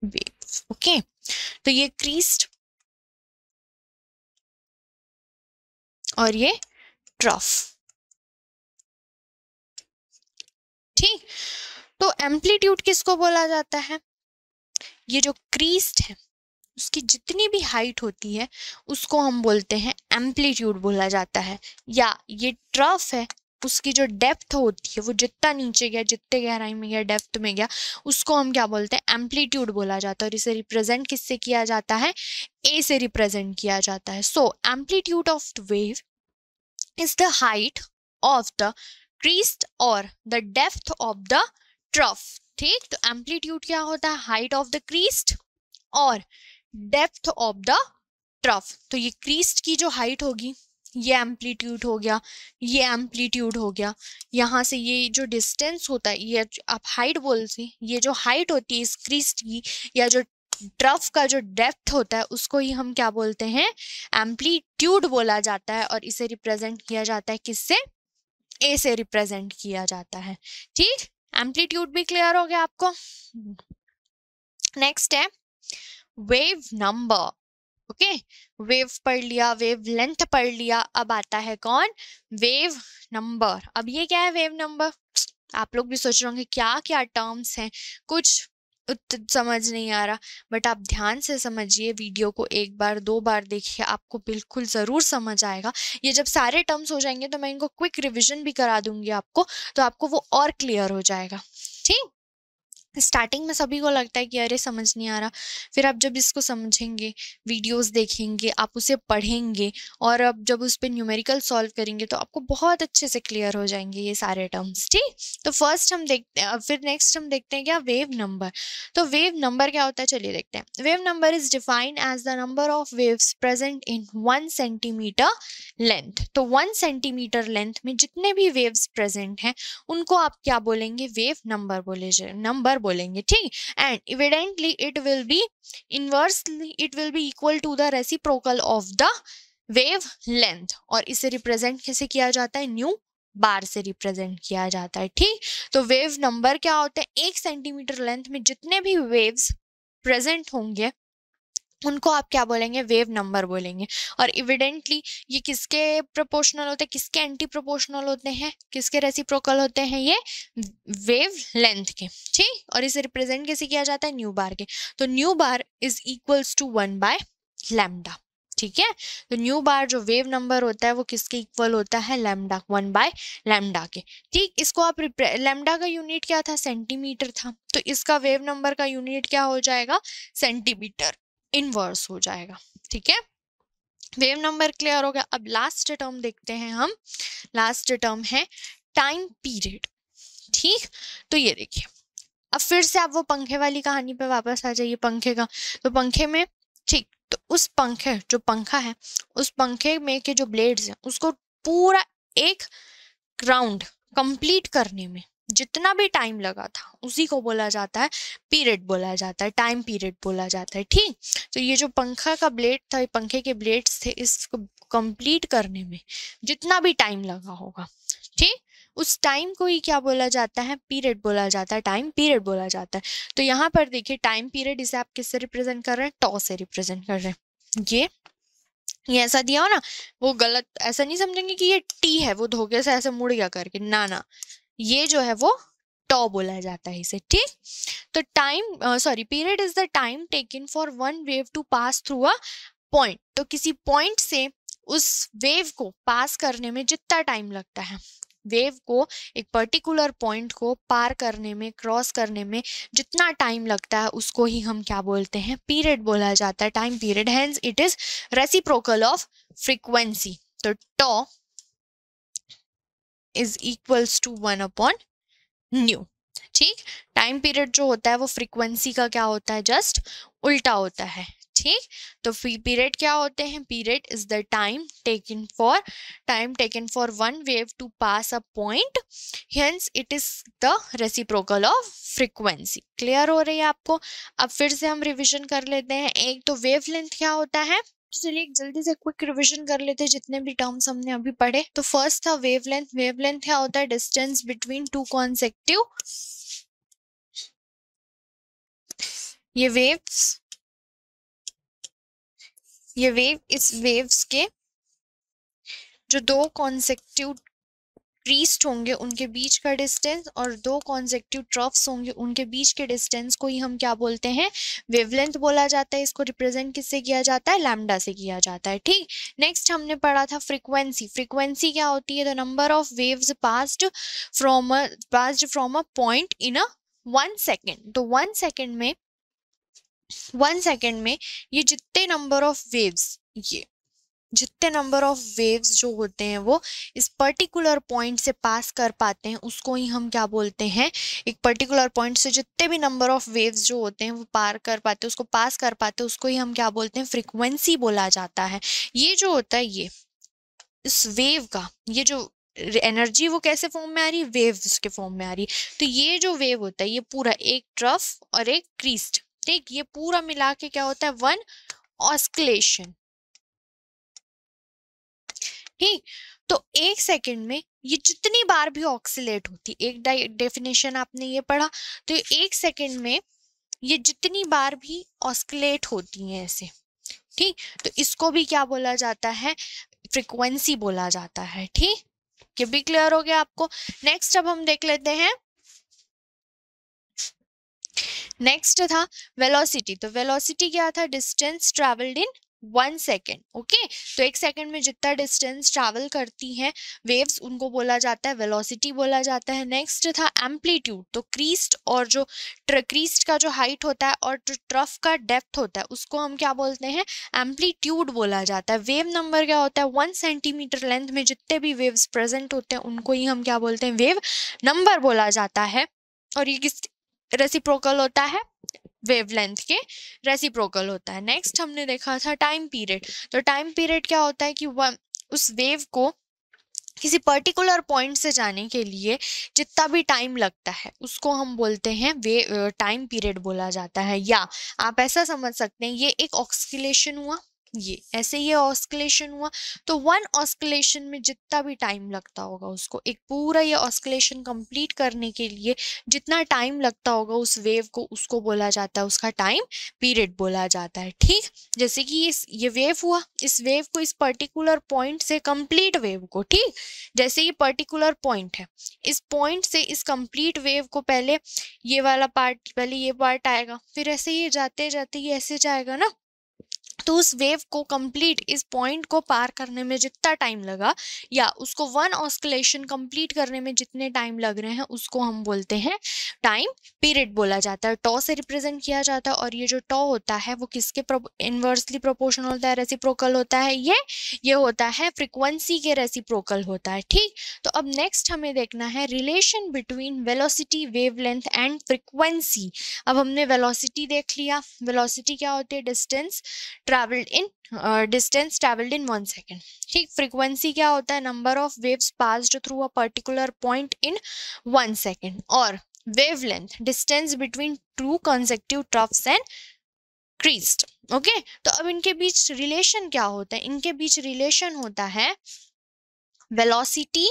Speaker 2: वेव ओके तो ये क्रीस्ट और ये ट्रफ ठीक तो एम्पलीट्यूड किसको बोला जाता है ये जो क्रीस्ट है
Speaker 1: उसकी जितनी भी हाइट होती है उसको हम बोलते हैं एम्पलीट्यूड बोला जाता है या ये ट्रफ है उसकी जो डेप्थ होती है वो जितना नीचे गया जितने गहराई में गया डेप्थ में गया उसको हम क्या बोलते हैं एम्पलीट्यूड बोला जाता है और इसे रिप्रेजेंट किससे किया जाता है ए से रिप्रेजेंट किया जाता है so amplitude of the wave is the height of the crest और the depth of the trough ठीक तो एम्पलीट्यूड क्या होता है हाइट ऑफ द क्रीस्ट और डेप्थ ऑफ द ट्रफ तो ये क्रीस्ट की जो हाइट होगी ये एम्पलीट्यूड हो गया ये एम्पलीट्यूड हो गया यहाँ से ये जो डिस्टेंस होता है ये आप हाइट बोलते ये जो हाइट होती है इस की या जो ट्रफ का जो डेप्थ होता है उसको ही हम क्या बोलते हैं एम्पलीट्यूड बोला जाता है और इसे रिप्रेजेंट किया जाता है किससे ए से रिप्रेजेंट किया जाता है ठीक एम्पलीट्यूड भी क्लियर हो गया आपको नेक्स्ट है वेव नंबर ओके वेव पढ़ लिया वेव लेंथ पढ़ लिया अब आता है कौन वेव नंबर अब ये क्या है वेव नंबर आप लोग भी सोच रहे होंगे क्या क्या टर्म्स हैं कुछ समझ नहीं आ रहा बट आप ध्यान से समझिए वीडियो को एक बार दो बार देखिए आपको बिल्कुल ज़रूर समझ आएगा ये जब सारे टर्म्स हो जाएंगे तो मैं इनको क्विक रिविजन भी करा दूंगी आपको तो आपको वो और क्लियर हो जाएगा ठीक स्टार्टिंग में सभी को लगता है कि अरे समझ नहीं आ रहा फिर आप जब इसको समझेंगे वीडियोस देखेंगे आप उसे पढ़ेंगे और अब जब उस पर न्यूमेरिकल सॉल्व करेंगे तो आपको बहुत अच्छे से क्लियर हो जाएंगे ये सारे टर्म्स ठीक तो फर्स्ट हम देखते हैं फिर नेक्स्ट हम देखते हैं क्या वेव नंबर तो वेव नंबर क्या होता है चलिए देखते हैं wave number is defined as the number of waves present in one centimetre length तो वन सेंटीमीटर लेंथ में जितने भी वेव्स प्रेजेंट हैं उनको आप क्या बोलेंगे वेव नंबर बोले नंबर बोलेंगे ठीक and evidently it will be inversely it will be equal to the reciprocal of the wave length और इसे रिप्रेजेंट कैसे किया जाता है न्यू बार से रिप्रेजेंट किया जाता है ठीक तो वेव नंबर क्या होता है एक सेंटीमीटर लेंथ में जितने भी वेव्स प्रेजेंट होंगे उनको आप क्या बोलेंगे वेव नंबर बोलेंगे और इविडेंटली ये किसके प्रोपोर्शनल होते हैं किसके एंटी प्रोपोर्शनल होते हैं किसके रेसिप्रोकल होते हैं ये वेव लेंथ के ठीक और इसे रिप्रेजेंट कैसे किया जाता है न्यू बार के तो nu bar is equals to one by lambda ठीक है तो न्यू बार जो वेव नंबर होता है वो किसके इक्वल होता है लैमडा वन बाय लैमडा के ठीक इसको आप लैमडा का यूनिट क्या था सेंटीमीटर था तो इसका वेव नंबर का यूनिट क्या हो जाएगा सेंटीमीटर इनवर्स हो जाएगा ठीक है वेव नंबर क्लियर हो गया अब लास्ट टर्म देखते हैं हम लास्ट टर्म है टाइम पीरियड ठीक तो ये देखिए अब फिर से आप वो पंखे वाली कहानी पे वापस आ जाइए पंखे का तो पंखे में ठीक तो उस पंखे जो पंखा है उस पंखे में के जो ब्लेड्स हैं उसको पूरा एक राउंड कंप्लीट करने में जितना भी टाइम लगा था उसी को बोला जाता है पीरियड बोला जाता है टाइम पीरियड बोला जाता है ठीक तो ये जो पंखा का ब्लेड था ये पंखे के ब्लेड्स थे इसको कंप्लीट करने में जितना भी टाइम लगा होगा ठीक उस टाइम को ही क्या बोला जाता है पीरियड बोला जाता है टाइम पीरियड बोला जाता है तो यहाँ पर देखिए टाइम पीरियड इसे आप किससे रिप्रेजेंट कर रहे हैं टॉ से रिप्रेजेंट कर रहे हैं ये ये ऐसा दिया हो ना वो गलत ऐसा नहीं समझेंगे कि ये टी है वो धोखे से ऐसे मुड़ गया करके ना ना ये जो है वो टॉ बोला जाता है इसे ठीक तो time sorry period is the time taken for one wave to pass through a point तो किसी पॉइंट से उस वेव को पास करने में जितना टाइम लगता है वेव को एक पर्टिकुलर पॉइंट को पार करने में क्रॉस करने में जितना टाइम लगता है उसको ही हम क्या बोलते हैं पीरियड बोला जाता है time period hence it is reciprocal of frequency तो tau is equals to one upon nu ठीक टाइम पीरियड जो होता है वो फ्रीक्वेंसी का क्या होता है जस्ट उल्टा होता है ठीक तो फी पीरियड क्या होते हैं period is the time taken for time taken for one wave to pass a point hence it is the reciprocal of frequency clear हो रही है आपको अब फिर से हम रिविजन कर लेते हैं एक तो वेव लेंथ क्या होता है तो चलिए एक जल्दी से क्विक रिविजन कर लेते हैं जितने भी टर्म्स हमने अभी पढ़े तो फर्स्ट था वेव लेंथ वेव लेंथ क्या होता है डिस्टेंस बिटवीन टू कॉन्सेक्टिव
Speaker 2: ये वेव्स ये वेव इस वेव्स के जो दो
Speaker 1: कॉन्सेक्टिव प्रीस्ट होंगे उनके बीच का डिस्टेंस और दो कॉन्जेक्टिव ट्रफ्स होंगे उनके बीच के डिस्टेंस को ही हम क्या बोलते हैं वेवलेंथ बोला जाता है इसको रिप्रेजेंट किससे किया जाता है लैमडा से किया जाता है ठीक नेक्स्ट हमने पढ़ा था फ्रिक्वेंसी फ्रिक्वेंसी क्या होती है the number of waves passed from passed from a point in a one second तो वन सेकेंड में वन सेकेंड में ये जितने नंबर ऑफ वेव्स ये जितने नंबर ऑफ वेव्स जो होते हैं वो इस पर्टिकुलर पॉइंट से पास कर पाते हैं उसको ही हम क्या बोलते हैं एक पर्टिकुलर पॉइंट से जितने भी नंबर ऑफ वेव्स जो होते हैं वो पार कर पाते हैं उसको पास कर पाते हैं उसको ही हम क्या बोलते हैं फ्रिक्वेंसी बोला जाता है ये जो होता है ये इस वेव का ये जो एनर्जी वो कैसे फॉर्म में आ रही वेव्स के फॉर्म में आ रही तो ये जो वेव होता है ये पूरा एक ट्रफ और एक क्रीस्ट ठीक ये पूरा मिला के क्या होता है वन ऑस्कलेशन ठीक तो एक सेकंड में ये जितनी बार भी ऑक्सीलेट होती एक डेफिनेशन आपने ये पढ़ा तो एक सेकंड में ये जितनी बार भी ऑस्किलेट होती हैं ऐसे ठीक तो इसको भी क्या बोला जाता है फ्रिक्वेंसी बोला जाता है ठीक ये भी क्लियर हो गया आपको नेक्स्ट अब हम देख लेते हैं नेक्स्ट था वेलोसिटी तो वेलोसिटी क्या था distance travelled in one second okay तो एक सेकेंड में जितना डिस्टेंस ट्रैवल करती हैं वेव्स उनको बोला जाता है वेलोसिटी बोला जाता है नेक्स्ट था एम्पलीट्यूड तो क्रीस्ट और जो क्रीस्ट का जो हाइट होता है और जो ट्रफ का डेप्थ होता है उसको हम क्या बोलते हैं एम्पलीट्यूड बोला जाता है वेव नंबर क्या होता है वन सेंटीमीटर लेंथ में जितने भी वेव्स प्रेजेंट होते हैं उनको ही हम क्या बोलते हैं वेव नंबर बोला जाता है और ये किस रेसिप्रोकल होता है वेवलेंथ के रेसिप्रोकल होता है नेक्स्ट हमने देखा था टाइम पीरियड तो टाइम पीरियड क्या होता है कि वह उस वेव को किसी पर्टिकुलर पॉइंट से जाने के लिए जितना भी टाइम लगता है उसको हम बोलते हैं वे टाइम पीरियड बोला जाता है या आप ऐसा समझ सकते हैं ये एक ऑक्सीलेशन हुआ ये ऐसे ये ऑस्कुलेशन हुआ तो वन ऑस्कुलेशन में जितना भी टाइम लगता होगा उसको एक पूरा ये ऑस्कुलेशन कंप्लीट करने के लिए जितना टाइम लगता होगा उस वेव को उसको बोला जाता है उसका टाइम पीरियड बोला जाता है ठीक जैसे कि इस ये वेव हुआ इस वेव को इस पर्टिकुलर पॉइंट से कंप्लीट वेव को ठीक जैसे ये पर्टिकुलर पॉइंट है इस पॉइंट से इस कंप्लीट वेव को पहले ये वाला पार्ट पहले ये पार्ट आएगा फिर ऐसे ये जाते जाते ये ऐसे जाएगा ना तो उस वेव को कंप्लीट इस पॉइंट को पार करने में जितना टाइम लगा या उसको वन ऑस्कुलेशन कंप्लीट करने में जितने टाइम लग रहे हैं उसको हम बोलते हैं टाइम पीरियड बोला जाता है टॉ से रिप्रेजेंट किया जाता है और ये जो टॉ होता है वो किसके इन्वर्सली प्रोपोर्शनल होता है रेसिप्रोकल होता है ये ये होता है फ्रिक्वेंसी के रेसिप्रोकल होता है ठीक तो अब नेक्स्ट हमें देखना है relation between velocity wave and frequency अब हमने वेलोसिटी देख लिया वेलोसिटी क्या होती है distance travelled in distance travelled in one second ठीक फ्रिक्वेंसी क्या होता है number of waves passed through a particular point in one second और wavelength distance between two consecutive troughs and crest okay तो अब इनके बीच रिलेशन क्या होता है इनके बीच रिलेशन होता है
Speaker 2: velocity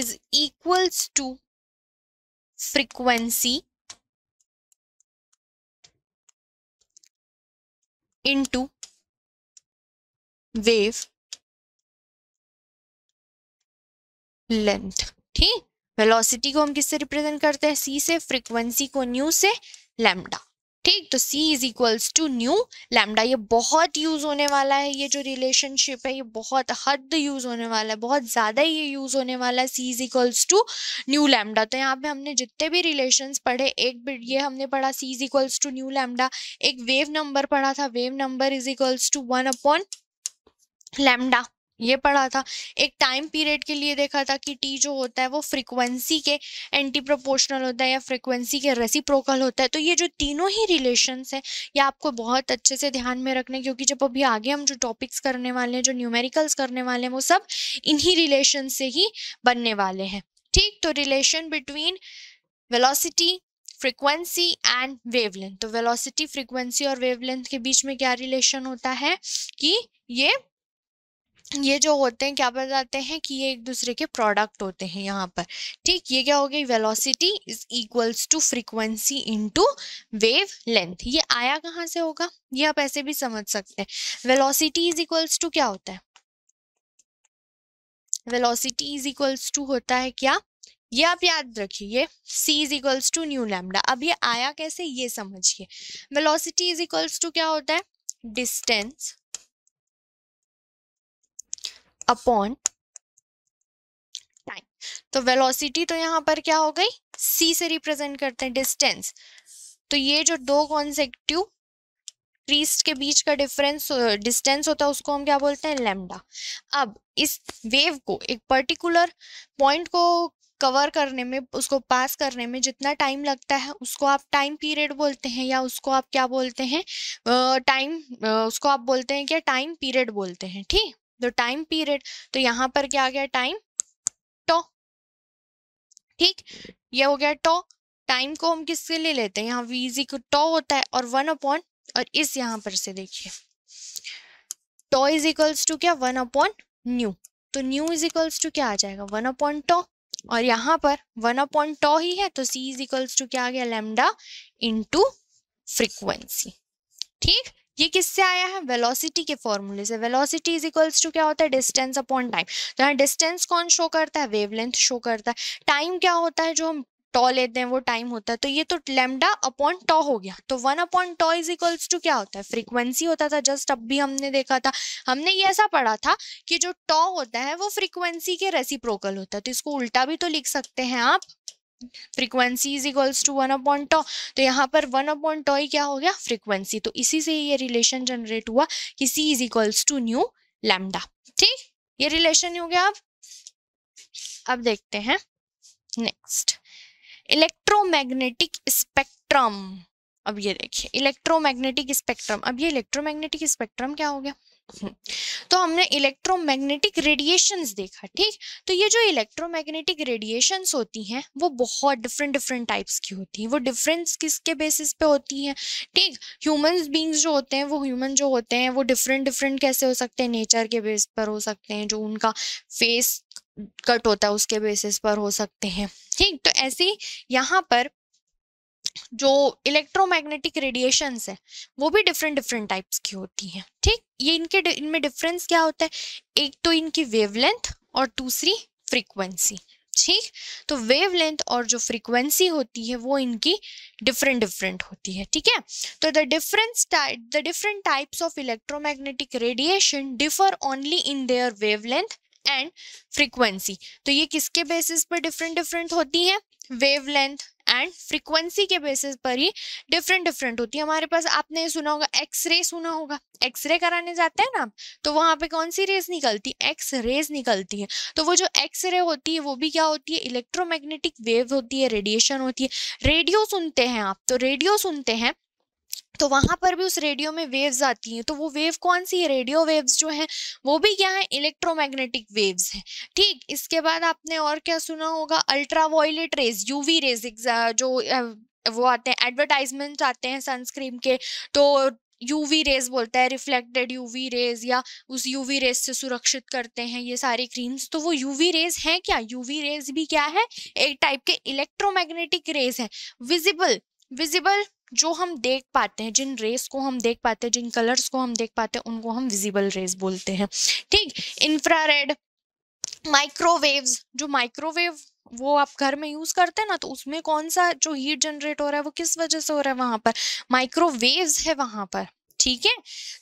Speaker 2: is equals to frequency into wave length ठीक वेलोसिटी को हम किससे रिप्रेजेंट करते हैं सी से फ्रीक्वेंसी को न्यू से लैम्डा ठीक
Speaker 1: तो C is equals to nu lambda ये बहुत यूज होने वाला है ये जो रिलेशनशिप है ये बहुत हद यूज होने वाला है बहुत ज़्यादा ये यूज होने वाला है सी is equals to nu lambda तो यहाँ पे हमने जितने भी रिलेशंस पढ़े एक ये हमने पढ़ा C is equals to nu lambda एक वेव नंबर पढ़ा था wave number is equals to one upon lambda ये पढ़ा था एक टाइम पीरियड के लिए देखा था कि टी जो होता है वो फ्रीक्वेंसी के एंटी प्रोपोर्शनल होता है या फ्रीक्वेंसी के रेसिप्रोकल होता है तो ये जो तीनों ही रिलेशंस है ये आपको बहुत अच्छे से ध्यान में रखने क्योंकि जब अभी आगे हम जो टॉपिक्स करने वाले हैं जो न्यूमेरिकल्स करने वाले हैं वो सब इन्हीं रिलेशन से ही बनने वाले हैं ठीक तो relation between velocity frequency and wavelength तो वेलोसिटी फ्रीक्वेंसी और वेवलेंथ के बीच में क्या रिलेशन होता है कि ये ये जो होते हैं क्या बताते हैं कि ये एक दूसरे के प्रोडक्ट होते हैं यहाँ पर ठीक ये क्या हो गई velocity is equals to frequency into wave length ये आया कहाँ से होगा ये आप ऐसे भी समझ सकते हैं वेलोसिटी इज इक्वल्स टू क्या होता है वेलोसिटी इज इक्वल्स टू होता है क्या ये आप याद रखिए c is equals to nu lambda अब ये आया कैसे ये समझिए
Speaker 2: वेलोसिटी इज इक्वल्स टू क्या होता है डिस्टेंस अपॉन टाइम तो वेलोसिटी तो यहाँ
Speaker 1: पर क्या हो गई सी से रिप्रेजेंट करते हैं डिस्टेंस तो ये जो दो कॉन्सेक्टिव क्रीज के बीच का डिफरेंस डिस्टेंस होता है उसको हम क्या बोलते हैं लेमडा अब इस वेव को एक पर्टिकुलर पॉइंट को कवर करने में उसको पास करने में जितना टाइम लगता है उसको आप टाइम पीरियड बोलते हैं या उसको आप क्या बोलते हैं टाइम उसको आप बोलते हैं क्या टाइम पीरियड बोलते हैं ठीक द टाइम पीरियड तो यहां पर क्या आ गया टाइम टो ठीक ये हो गया टो टाइम को हम किसके लिए लेते हैं यहाँ वीजी को टो होता है और वन अपॉन और इस यहाँ पर से देखिए टो इज इक्वल्स टू क्या वन अपॉन न्यू तो न्यू इज इक्वल्स टू क्या आ जाएगा वन अपॉन टो और यहां पर वन अपॉन टो ही है तो सी इज इक्वल्स टू क्या आ गया लेमडा इंटू फ्रिक्वेंसी ठीक ये किससे आया है वेलोसिटी के फॉर्मूले से वेलोसिटी इज इक्वल्स टू क्या होता है डिस्टेंस अपॉन टाइम तो यहाँ डिस्टेंस कौन शो करता है वेवलेंथ शो करता है टाइम क्या होता है जो हम टॉ लेते हैं वो टाइम होता है तो ये तो लेमडा अपॉन टॉ हो गया तो one upon tau is equals to क्या होता है फ्रीक्वेंसी होता था जस्ट अब भी हमने देखा था हमने ये ऐसा पढ़ा था कि जो टॉ होता है वो फ्रीक्वेंसी के रेसिप्रोकल होता है तो इसको उल्टा भी तो लिख सकते हैं आप frequency is equals to one upon tau तो यहाँ पर वन अपॉन टॉ ही क्या हो गया फ्रीक्वेंसी तो इसी से ये रिलेशन जनरेट हुआ कि C is equals to nu lambda ठीक ये रिलेशन हो गया अब अब देखते हैं नेक्स्ट इलेक्ट्रोमैग्नेटिक स्पेक्ट्रम अब ये देखिए इलेक्ट्रोमैग्नेटिक स्पेक्ट्रम अब ये इलेक्ट्रोमैग्नेटिक स्पेक्ट्रम क्या हो गया तो हमने इलेक्ट्रोमैग्नेटिक रेडिएशंस देखा ठीक तो ये जो इलेक्ट्रोमैग्नेटिक रेडिएशंस होती हैं वो बहुत डिफरेंट डिफरेंट टाइप्स की होती हैं वो डिफरेंस किसके बेसिस पे होती हैं ठीक ह्यूमन बींग्स जो होते हैं वो ह्यूमन जो होते हैं वो डिफरेंट डिफरेंट कैसे हो सकते हैं नेचर के बेस पर हो सकते हैं जो उनका फेस कट होता है उसके बेसिस पर हो सकते हैं ठीक तो ऐसे यहाँ पर जो इलेक्ट्रोमैग्नेटिक रेडिएशंस है वो भी डिफरेंट डिफरेंट टाइप्स की होती हैं ठीक ये इनके इनमें डिफरेंस क्या होता है एक तो इनकी वेवलेंथ और दूसरी फ्रीक्वेंसी ठीक तो वेवलेंथ और जो फ्रीक्वेंसी होती है वो इनकी डिफरेंट डिफरेंट होती है ठीक है तो the difference the different types of electromagnetic radiation differ only in their wavelength and frequency तो ये किसके बेसिस पर डिफरेंट डिफरेंट होती है वेवलेंथ एंड फ्रिक्वेंसी के बेसिस पर ही डिफरेंट डिफरेंट होती है हमारे पास आपने सुना होगा एक्सरे सुना होगा एक्सरे कराने जाते हैं ना तो वहाँ पे कौन सी रेज निकलती एक्स रेज निकलती है तो वो जो एक्सरे होती है वो भी क्या होती है इलेक्ट्रोमैग्नेटिक वेव होती है रेडिएशन होती है रेडियो सुनते हैं आप तो रेडियो सुनते हैं तो वहाँ पर भी उस रेडियो में वेव्स आती हैं तो वो वेव कौन सी है रेडियो वेव्स जो हैं वो भी क्या है इलेक्ट्रोमैग्नेटिक वेव्स हैं ठीक इसके बाद आपने और क्या सुना होगा ultraviolet rays UV rays जो वो आते हैं एडवर्टाइजमेंट आते हैं सनस्क्रीन के तो यूवी रेज बोलता है रिफ्लेक्टेड यूवी रेज या उस यूवी रेज से सुरक्षित करते हैं ये सारी क्रीम्स तो वो यूवी रेज हैं क्या यूवी रेज भी क्या है एक टाइप के इलेक्ट्रोमैग्नेटिक रेज है विजिबल विजिबल जो हम देख पाते हैं जिन रेस को हम देख पाते हैं जिन कलर्स को हम देख पाते हैं उनको हम विजिबल रेस बोलते हैं ठीक इंफ्रारेड माइक्रोवेव्स जो माइक्रोवेव वो आप घर में यूज़ करते हैं ना तो उसमें कौन सा जो हीट जनरेट हो रहा है वो किस वजह से हो रहा है वहां पर माइक्रोवेव्स है वहां पर ठीक है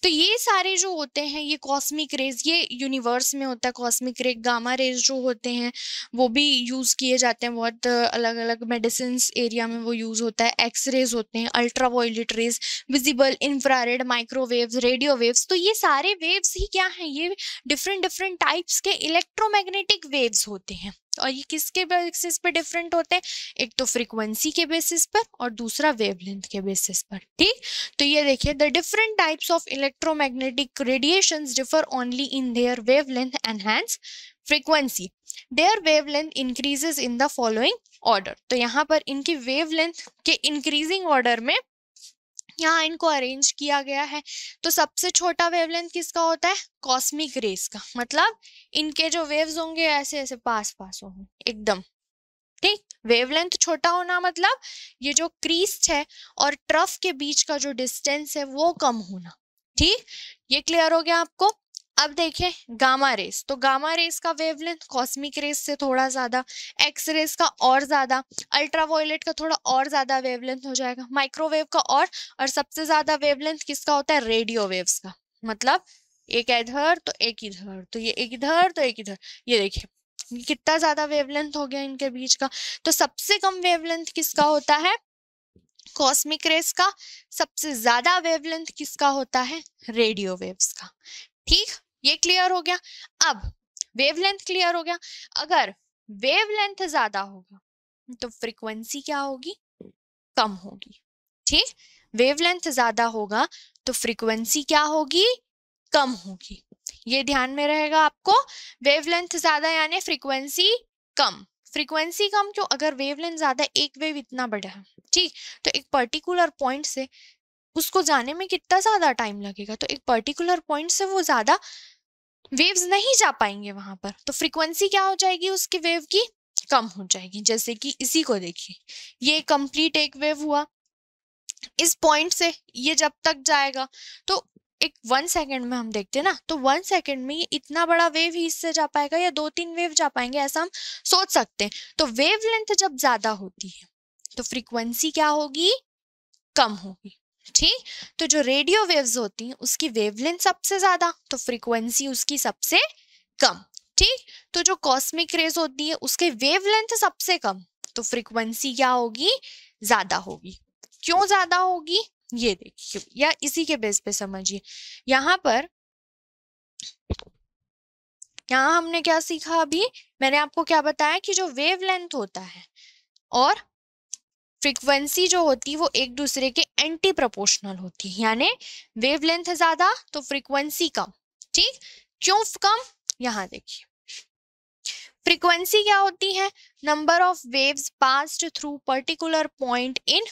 Speaker 1: तो ये सारे जो होते हैं ये कॉस्मिक रेज ये यूनिवर्स में होता है कॉस्मिक रे गामा रेज जो होते हैं वो भी यूज़ किए जाते हैं बहुत अलग अलग मेडिसिन एरिया में वो यूज़ होता है एक्स रेज होते हैं ultraviolet rays visible infrared microwaves radio waves तो ये सारे वेव्स ही क्या हैं ये डिफरेंट डिफरेंट टाइप्स के इलेक्ट्रोमैग्नेटिक वेव्स होते हैं और ये किसके बेसिस पे डिफरेंट होते हैं एक तो फ्रीक्वेंसी के बेसिस पर और दूसरा वेवलेंथ के बेसिस पर ठीक तो ये देखिए the different types of electromagnetic radiation differ only in their wavelength and hence frequency their wavelength increases in the following order तो यहाँ पर इनकी वेवलेंथ के इंक्रीजिंग ऑर्डर में यहाँ इनको अरेंज किया गया है तो सबसे छोटा वेवलेंथ किसका होता है कॉस्मिक रेस का मतलब इनके जो वेव्स होंगे ऐसे ऐसे पास पास होंगे एकदम ठीक वेवलेंथ छोटा होना मतलब ये जो क्रीस्ट है और ट्रफ के बीच का जो डिस्टेंस है वो कम होना ठीक ये क्लियर हो गया आपको अब देखें गामा रेस तो गामा रेस का वेवलेंथ कॉस्मिक रेस से थोड़ा ज़्यादा एक्स रेस का और ज़्यादा अल्ट्रावायलेट का थोड़ा और ज़्यादा वेवलेंथ हो जाएगा माइक्रोवेव का और और सबसे ज़्यादा वेवलेंथ किसका होता है रेडियो वेव्स का मतलब एक इधर तो एक इधर तो ये एक इधर तो एक इधर ये देखिए कितना ज़्यादा वेवलेंथ हो गया इनके बीच का तो सबसे कम वेवलेंथ किसका होता है कॉस्मिक रेस का सबसे ज़्यादा वेवलेंथ किसका होता है रेडियो वेव्स का ठीक ये क्लियर हो गया अब वेवलेंथ क्लियर हो गया अगर वेवलेंथ ज्यादा होगा तो फ्रीक्वेंसी क्या होगी कम होगी ठीक वेवलेंथ ज्यादा होगा तो फ्रीक्वेंसी क्या होगी कम होगी ये ध्यान में रहेगा आपको वेवलेंथ ज्यादा यानी फ्रीक्वेंसी कम फ्रीक्वेंसी कम क्यों अगर वेवलेंथ ज्यादा एक वेव इतना बड़ा है ठीक तो एक पर्टिकुलर पॉइंट से उसको जाने में कितना ज़्यादा टाइम लगेगा तो एक पर्टिकुलर पॉइंट से वो ज़्यादा वेव्स नहीं जा पाएंगे वहां पर तो फ्रिक्वेंसी क्या हो जाएगी उसकी वेव की कम हो जाएगी जैसे कि इसी को देखिए ये कंप्लीट एक वेव हुआ इस पॉइंट से ये जब तक जाएगा तो एक वन सेकेंड में हम देखते हैं ना तो वन सेकेंड में ये इतना बड़ा वेव ही इससे जा पाएगा या दो तीन वेव जा पाएंगे ऐसा हम सोच सकते हैं तो वेव लेंथ जब ज़्यादा होती है तो फ्रीक्वेंसी क्या होगी कम होगी ठीक तो जो रेडियो वेव्स होती हैं उसकी वेवलेंथ सबसे ज़्यादा तो फ्रीक्वेंसी उसकी सबसे कम ठीक तो जो कॉस्मिक रेज होती है उसके वेवलेंथ सबसे कम तो फ्रीक्वेंसी क्या होगी ज़्यादा होगी क्यों ज़्यादा होगी ये देखिए या इसी के बेस पे समझिए यहाँ पर यहाँ हमने क्या सीखा अभी मैंने आपको क्या बताया कि जो वेव लेंथ होता है और फ्रीक्वेंसी जो होती है वो एक दूसरे के एंटी प्रोपोर्शनल होती है यानी वेवलेंथ है ज्यादा तो फ्रीक्वेंसी कम ठीक क्यों कम यहाँ देखिए फ्रीक्वेंसी क्या होती है number of waves passed through particular point in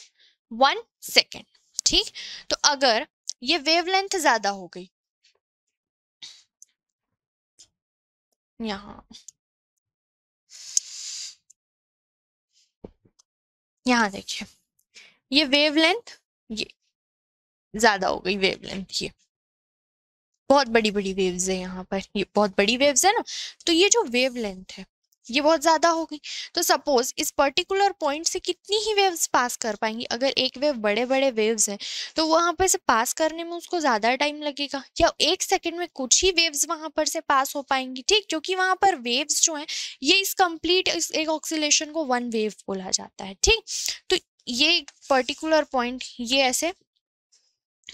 Speaker 1: one second ठीक तो
Speaker 2: अगर ये वेवलेंथ ज्यादा हो गई यहाँ यहाँ देखिए ये वेवलेंथ ये ज़्यादा हो गई वेवलेंथ ये बहुत बड़ी बड़ी वेव्स है यहाँ पर ये बहुत
Speaker 1: बड़ी वेव्स है ना तो ये जो वेवलेंथ है ये बहुत ज़्यादा हो गई तो सपोज इस पर्टिकुलर पॉइंट से कितनी ही वेव्स पास कर पाएंगी अगर एक वेव बड़े बड़े वेव्स हैं तो वहाँ पर से पास करने में उसको ज़्यादा टाइम लगेगा या एक सेकेंड में कुछ ही वेव्स वहाँ पर से पास हो पाएंगी ठीक क्योंकि वहाँ पर वेव्स जो हैं ये इस कम्प्लीट इस एक ऑक्सीलेशन को वन वेव बोला जाता है ठीक तो ये पर्टिकुलर पॉइंट ये ऐसे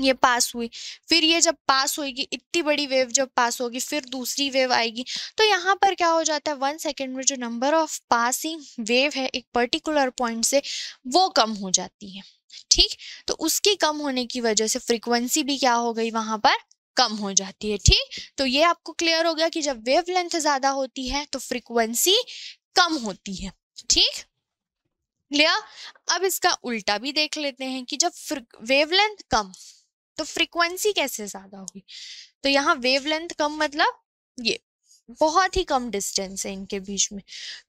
Speaker 1: ये पास हुई फिर ये जब पास होगी इतनी बड़ी वेव जब पास होगी फिर दूसरी वेव आएगी तो यहाँ पर क्या हो जाता है वन सेकेंड में जो नंबर ऑफ पासिंग वेव है एक पर्टिकुलर पॉइंट से वो कम हो जाती है ठीक तो उसकी कम होने की वजह से फ्रीक्वेंसी भी क्या हो गई वहां पर कम हो जाती है ठीक तो ये आपको क्लियर हो गया कि जब वेव लेंथ ज्यादा होती है तो फ्रीक्वेंसी कम होती है ठीक क्लियर अब इसका उल्टा भी देख लेते हैं कि जब वेवलेंथ कम तो फ्रीक्वेंसी कैसे ज़्यादा होगी तो यहाँ वेवलेंथ कम मतलब ये बहुत ही कम डिस्टेंस है इनके बीच में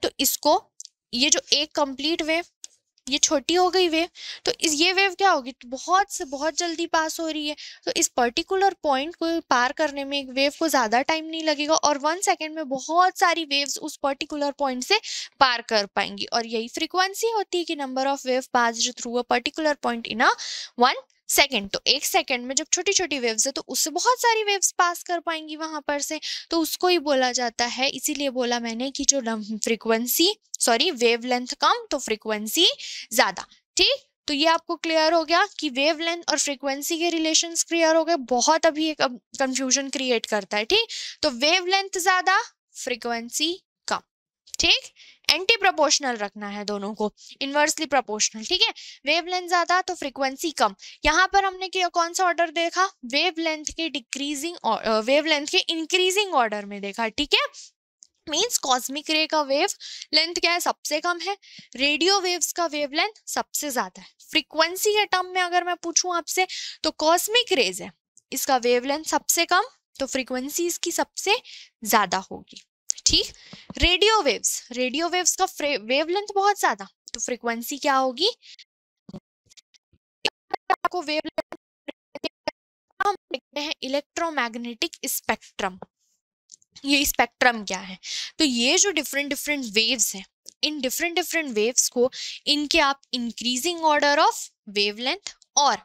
Speaker 1: तो इसको ये जो एक कंप्लीट वेव ये छोटी हो गई वेव तो इस ये वेव क्या होगी तो बहुत से बहुत जल्दी पास हो रही है तो इस पर्टिकुलर पॉइंट को पार करने में एक वेव को ज़्यादा टाइम नहीं लगेगा और वन सेकेंड में बहुत सारी वेव्स उस पर्टिकुलर पॉइंट से पार कर पाएंगी और यही फ्रीक्वेंसी होती है कि number of wave pass through a particular point in a one second तो एक सेकेंड में जब छोटी छोटी वेव्स है तो उससे बहुत सारी वेव्स पास कर पाएंगी वहां पर से तो उसको ही बोला जाता है इसीलिए बोला मैंने कि जो फ्रीक्वेंसी सॉरी वेव कम तो फ्रीक्वेंसी ज्यादा ठीक तो ये आपको क्लियर हो गया कि वेवलेंथ और फ्रीक्वेंसी के रिलेशन क्लियर हो गए बहुत अभी एक कंफ्यूजन क्रिएट करता है ठीक तो वेवलेंथ ज्यादा फ्रीक्वेंसी कम ठीक एंटी प्रोपोर्शनल रखना है दोनों को इनवर्सली प्रोपोर्शनल ठीक है वेवलेंथ ज्यादा तो फ्रीक्वेंसी कम यहाँ पर हमने क्या कौन सा ऑर्डर देखा वेवलेंथ के डिक्रीजिंग वेवलेंथ के इंक्रीजिंग ऑर्डर में देखा ठीक है मीन्स कॉस्मिक रे का वेव लेंथ क्या है सबसे कम है रेडियो वेव्स का वेव लेंथ सबसे ज्यादा है फ्रीक्वेंसी के टर्म में अगर मैं पूछूं आपसे तो कॉस्मिक रेज है इसका लेंथ सबसे कम तो फ्रीक्वेंसी इसकी सबसे ज्यादा होगी ठीक रेडियो वेव्स रेडियो वेव्स का वेवलेंथ बहुत ज्यादा
Speaker 2: तो फ्रीक्वेंसी क्या होगी आपको वेवलेंथ हम देखते हैं इलेक्ट्रोमैग्नेटिक स्पेक्ट्रम
Speaker 1: ये स्पेक्ट्रम क्या है तो ये जो डिफरेंट डिफरेंट वेव्स हैं इन डिफरेंट डिफरेंट वेव्स को इनके आप इंक्रीजिंग ऑर्डर ऑफ वेवलेंथ और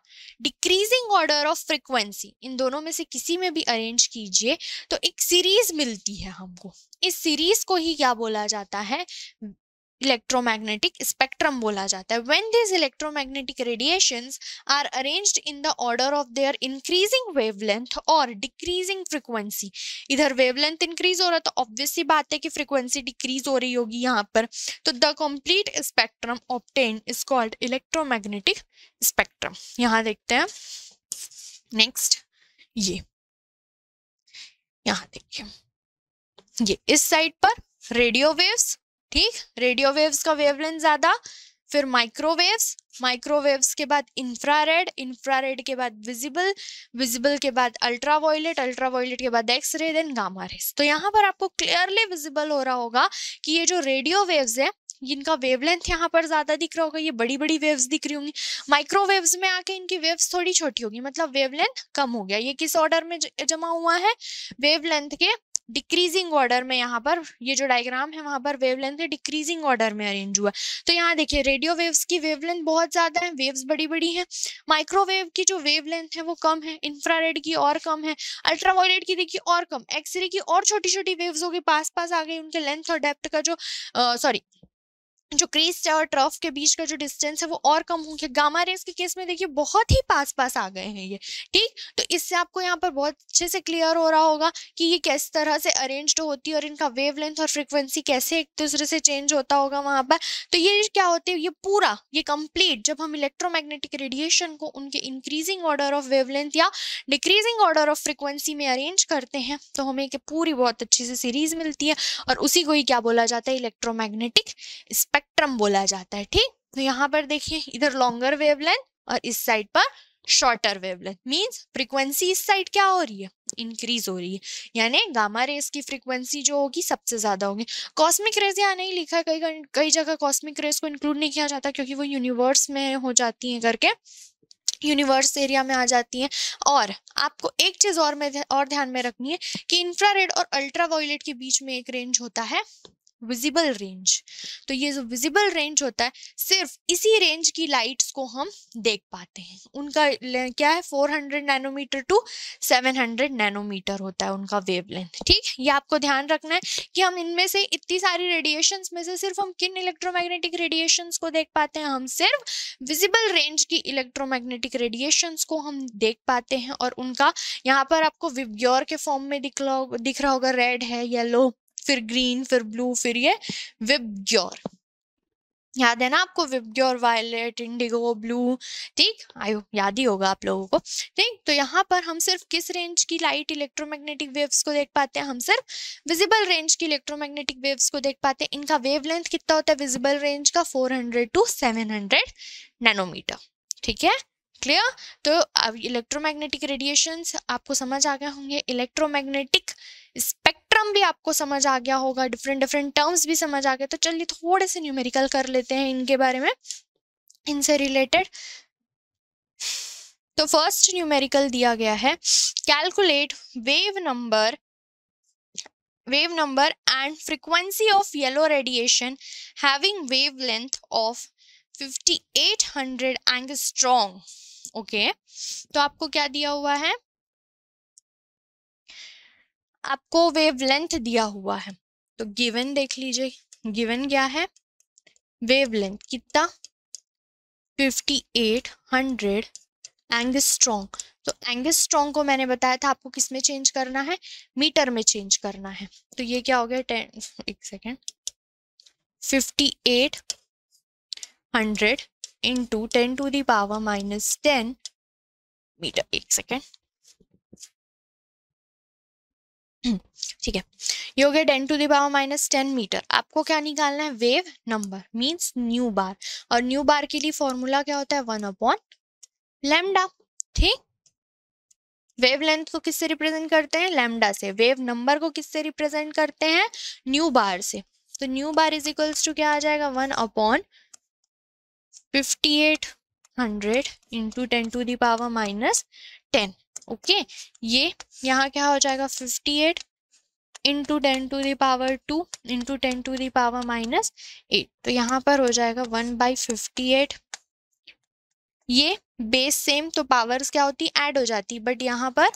Speaker 1: डिक्रीजिंग ऑर्डर ऑफ फ्रिक्वेंसी इन दोनों में से किसी में भी अरेंज कीजिए तो एक सीरीज मिलती है हमको इस सीरीज को ही क्या बोला जाता है इलेक्ट्रोमैग्नेटिक स्पेक्ट्रम बोला जाता है when this electromagnetic radiations are arranged in the order of their increasing wavelength और डिक्रीजिंग फ्रीक्वेंसी इधर वेवलेंथ इंक्रीज हो रहा तो ऑब्वियसली बात है कि फ्रीक्वेंसी डिक्रीज हो रही होगी यहाँ पर तो the complete spectrum obtain is called electromagnetic spectrum यहाँ देखते हैं नेक्स्ट
Speaker 2: ये यहाँ देखिए ये
Speaker 1: इस साइड पर रेडियो वेव्स ठीक रेडियो वेव्स का वेवलेंथ ज़्यादा फिर माइक्रोवेव्स माइक्रोवेव्स के बाद इंफ्रारेड इंफ्रारेड के बाद विजिबल विजिबल के बाद अल्ट्रावायलेट अल्ट्रावायलेट के बाद X ray than gamma rays तो यहाँ पर आपको क्लियरली विजिबल हो रहा होगा कि ये जो रेडियो वेव्स है इनका वेवलेंथ यहाँ पर ज़्यादा दिख रहा होगा ये बड़ी बड़ी वेव्स दिख रही होंगी माइक्रोवेव्स में आके इनकी वेव्स थोड़ी छोटी होगी मतलब वेवलेंथ कम हो गया ये किस ऑर्डर में जमा हुआ है वेवलेंथ के डिक्रीजिंग ऑर्डर में यहाँ पर ये जो डायग्राम है वहाँ पर वेवलेंथ है डिक्रीजिंग ऑर्डर में अरेंज हुआ तो यहाँ देखिए रेडियो वेव्स की वेवलेंथ बहुत ज़्यादा है वेव्स बड़ी बड़ी हैं माइक्रोवेव की जो वेवलेंथ है वो कम है इंफ्रारेड की और कम है अल्ट्रावायलेट की देखिए और कम एक्सरे की और छोटी छोटी वेव्स होगी पास पास आ गई उनके लेंथ और डेप्थ का जो सॉरी जो क्रीस्ट है और ट्रफ के बीच का जो डिस्टेंस है वो और कम हो गया गामा रेस के केस में देखिए बहुत ही पास पास आ गए हैं ये ठीक तो इससे आपको यहाँ पर बहुत अच्छे से क्लियर हो रहा होगा कि ये किस तरह से अरेंज होती है और इनका वेव लेंथ और फ्रिक्वेंसी कैसे एक दूसरे से चेंज होता होगा वहाँ पर तो ये क्या होते हैं ये पूरा ये कम्प्लीट जब हम इलेक्ट्रोमैग्नेटिक रेडिएशन को उनके इंक्रीजिंग ऑर्डर ऑफ वेव या डिक्रीजिंग ऑर्डर ऑफ फ्रिक्वेंसी में अरेंज करते हैं तो हमें एक पूरी बहुत अच्छी से सीरीज मिलती है और उसी को ही क्या बोला जाता है इलेक्ट्रोमैग्नेटिक स्पेक्ट स्पेक्ट्रम बोला जाता है ठीक तो यहाँ पर देखिए इधर लॉन्गर वेवलेंथ और इस साइड पर शॉर्टर वेवलेंथ मींस फ्रीक्वेंसी इस साइड क्या हो रही है इंक्रीज हो रही है यानी गामा रेस की फ्रीक्वेंसी जो होगी सबसे ज्यादा होगी कॉस्मिक रेस यहाँ नहीं लिखा है कई कई जगह कॉस्मिक रेस को इंक्लूड नहीं किया जाता क्योंकि वो यूनिवर्स में हो जाती हैं करके यूनिवर्स एरिया में आ जाती हैं और आपको एक चीज़ और में और ध्यान में रखनी है कि इंफ्रारेड और अल्ट्रा के बीच में एक रेंज होता है विजिबल रेंज तो ये जो विजिबल रेंज होता है सिर्फ इसी रेंज की लाइट्स को हम देख पाते हैं उनका क्या है 400 नैनोमीटर टू 700 नैनोमीटर होता है उनका वेवलेंथ ठीक ये आपको ध्यान रखना है कि हम इनमें से इतनी सारी रेडिएशंस में से सिर्फ हम किन इलेक्ट्रोमैग्नेटिक रेडिएशंस को देख पाते हैं हम सिर्फ विजिबल रेंज की इलेक्ट्रोमैग्नेटिक रेडिएशंस को हम देख पाते हैं और उनका यहाँ पर आपको विब्योर के फॉर्म में दिख दिख रहा होगा रेड है येलो फिर ग्रीन फिर ब्लू फिर ये विबग्योर याद है ना आपको विबग्योर वायलेट इंडिगो ब्लू ठीक आयो याद ही होगा आप लोगों को ठीक तो यहाँ पर हम सिर्फ किस रेंज की लाइट इलेक्ट्रोमैग्नेटिक वेव्स को देख पाते हैं हम सिर्फ विजिबल रेंज की इलेक्ट्रोमैग्नेटिक वेव्स को देख पाते हैं इनका वेवलेंथ कितना होता है विजिबल रेंज का फोर टू सेवन नैनोमीटर ठीक है क्लियर तो अब इलेक्ट्रोमैग्नेटिक रेडिएशंस आपको समझ आ गए होंगे इलेक्ट्रोमैग्नेटिक स्पेक्ट टर्म भी आपको समझ आ गया होगा डिफरेंट डिफरेंट टर्म्स भी समझ आ गए तो चलिए थोड़े से न्यूमेरिकल कर लेते हैं इनके बारे में इनसे रिलेटेड तो फर्स्ट न्यूमेरिकल दिया गया है calculate wave number wave number and frequency of yellow radiation having wavelength of 5800 angstrom okay तो आपको क्या दिया हुआ है आपको वेवलेंथ दिया हुआ है तो गिवन देख लीजिए गिवन क्या है वेवलेंथ कितना 5800 एंगस्ट्रॉन्ग तो एंगस्ट्रॉन्ग को मैंने बताया था आपको किस में चेंज करना है मीटर में चेंज करना है तो ये क्या हो गया टेन एक second fifty eight hundred into ten to the power minus ten metre एक सेकेंड ठीक है you get an to the power minus ten metre आपको क्या निकालना है wave number means nu bar और न्यू बार के लिए फॉर्मूला क्या होता है वन अपॉन लेमडा ठीक वेव लेंथ को किससे रिप्रेजेंट करते हैं लेमडा से वेव नंबर को किससे रिप्रेजेंट करते हैं न्यू बार से तो nu bar is equals to क्या आ जाएगा one upon fifty eight hundred into ten to the power minus ten okay ये यहाँ क्या हो जाएगा fifty eight into ten to the power two into ten to the power minus eight तो यहाँ पर हो जाएगा वन बाई फिफ्टी एट ये बेस सेम तो पावर्स क्या होती ऐड हो जाती बट यहाँ पर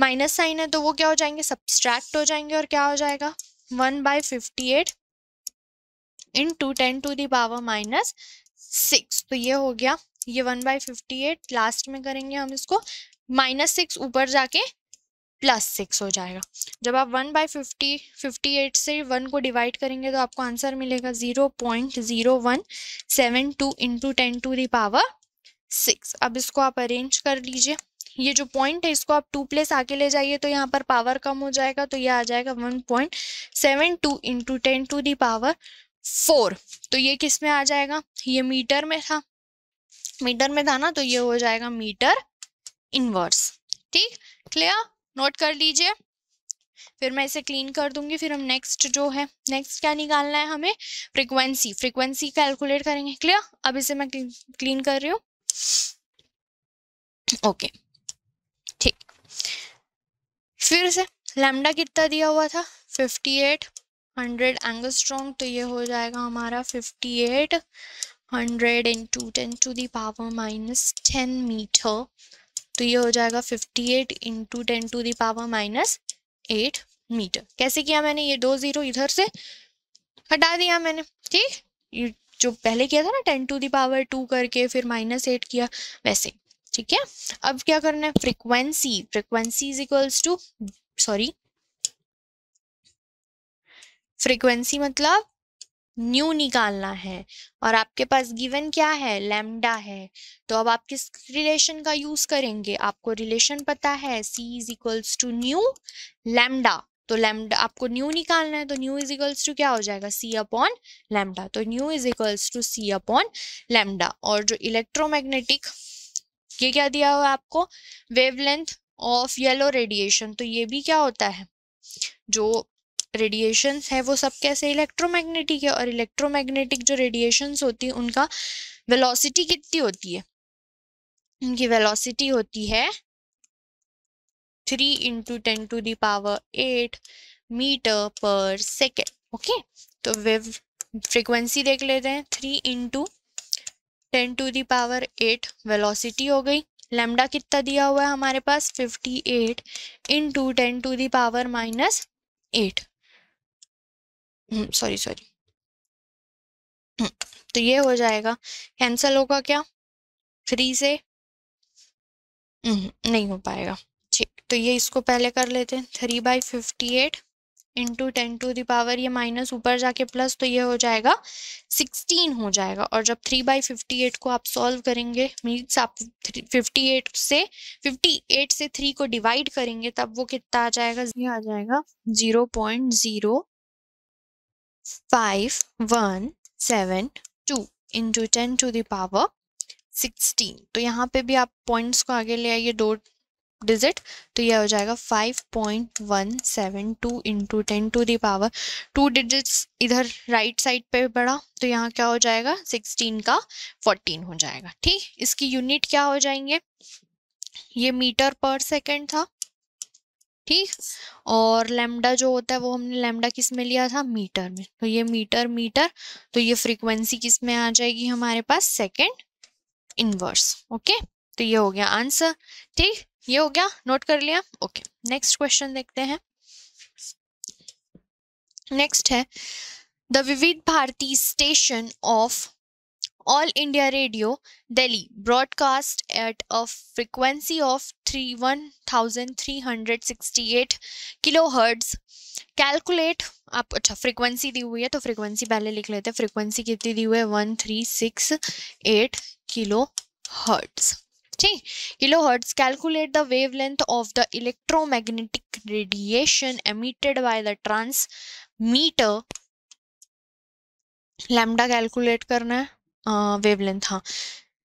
Speaker 1: माइनस साइन है तो वो क्या हो जाएंगे सब्सट्रैक्ट हो जाएंगे और क्या हो जाएगा one by fifty eight into ten to the power minus six तो ये हो गया ये one by fifty eight last में करेंगे हम इसको माइनस सिक्स ऊपर जाके प्लस सिक्स हो जाएगा जब आप one by fifty fifty eight से वन को डिवाइड करेंगे तो आपको आंसर मिलेगा zero point zero one seven two into ten to the power six अब इसको आप अरेंज कर लीजिए ये जो पॉइंट है इसको आप टू प्लेस आके ले जाइए तो यहाँ पर पावर कम हो जाएगा तो ये आ जाएगा one point seven two into ten to the power four तो ये किस में आ जाएगा ये मीटर में था मीटर में था ना तो ये हो जाएगा मीटर इनवर्स ठीक क्लियर नोट कर लीजिए फिर मैं इसे क्लीन कर दूंगी फिर हम नेक्स्ट जो है नेक्स्ट क्या निकालना है हमें फ्रिक्वेंसी फ्रिक्वेंसी कैलकुलेट करेंगे क्लियर अब इसे मैं क्लीन कर रही हूँ
Speaker 2: ओके ठीक
Speaker 1: फिर से लैमडा कितना दिया हुआ था 58 हंड्रेड एंगल स्ट्रॉन्ग तो ये हो जाएगा हमारा 58 hundred into ten to the power minus ten metre तो ये हो जाएगा fifty eight into ten to the power minus eight metre कैसे किया मैंने ये दो ज़ीरो इधर से हटा दिया मैंने ठीक ये जो पहले किया था ना टेन टू दावर टू करके फिर माइनस एट किया वैसे ठीक है अब क्या करना है frequency frequency is equals to sorry frequency मतलब न्यू निकालना है और आपके पास गिवन क्या है लैम्डा है तो अब आप किस रिलेशन का यूज करेंगे आपको रिलेशन पता है सी is equals to nu lambda तो लैम्डा आपको न्यू निकालना है तो न्यू इज इक्वल्स टू क्या हो जाएगा सी अपॉन लैम्डा तो nu is equals to c upon lambda और जो इलेक्ट्रोमैग्नेटिक ये क्या दिया हुआ है आपको वेवलेंथ ऑफ येलो रेडिएशन तो ये भी क्या होता है जो रेडिएशंस है वो सब कैसे इलेक्ट्रोमैग्नेटिक है और इलेक्ट्रोमैग्नेटिक जो रेडिएशंस होती है उनका वेलोसिटी कितनी होती है उनकी वेलोसिटी होती है three into ten to the power eight metre per second okay तो वेव फ्रिक्वेंसी देख लेते हैं three into ten to the power eight velocity हो गई लेमडा कितना दिया हुआ है हमारे पास fifty eight into ten to the power minus eight
Speaker 2: sorry hmm, sorry hmm, तो ये हो जाएगा कैंसल होगा क्या थ्री से
Speaker 1: हम्म, नहीं हो पाएगा ठीक तो ये इसको पहले कर लेते हैं three by fifty eight into ten to the power ये माइनस ऊपर जाके प्लस तो ये हो जाएगा सिक्सटीन हो जाएगा और जब थ्री बाई फिफ्टी एट को आप सॉल्व करेंगे मीन्स आप फिफ्टी एट से फिफ्टी एट से थ्री को डिवाइड करेंगे तब वो कितना आ जाएगा ये आ जाएगा zero point zero five one seven two into ten to the power sixteen तो यहाँ पे भी आप पॉइंट्स को आगे ले आइए दो डिजिट तो यह हो जाएगा five point one seven two into ten to the power two digits इधर राइट साइड पे बढ़ा तो यहाँ क्या हो जाएगा सिक्सटीन का फोर्टीन हो जाएगा ठीक इसकी यूनिट क्या हो जाएंगे ये मीटर पर सेकेंड था ठीक और लेमडा जो होता है वो हमने लेमडा किस में लिया था मीटर में तो ये मीटर मीटर तो ये फ्रीक्वेंसी किस में आ जाएगी हमारे पास सेकेंड इनवर्स ओके तो ये हो गया आंसर ठीक ये हो गया नोट कर लिया ओके नेक्स्ट क्वेश्चन देखते हैं नेक्स्ट है the Vividh Bharati station of All India Radio Delhi broadcast at a All of three one thousand three hundred sixty eight kilohertz calculate आप अच्छा फ्रीक्वेंसी दी हुई है तो फ्रीक्वेंसी पहले लिख लेते हैं फ्रीक्वेंसी कितनी दी हुई है one three six eight kilohertz ठीक kilohertz calculate the wavelength of the electromagnetic radiation emitted by the transmitter lambda calculate करना है wavelength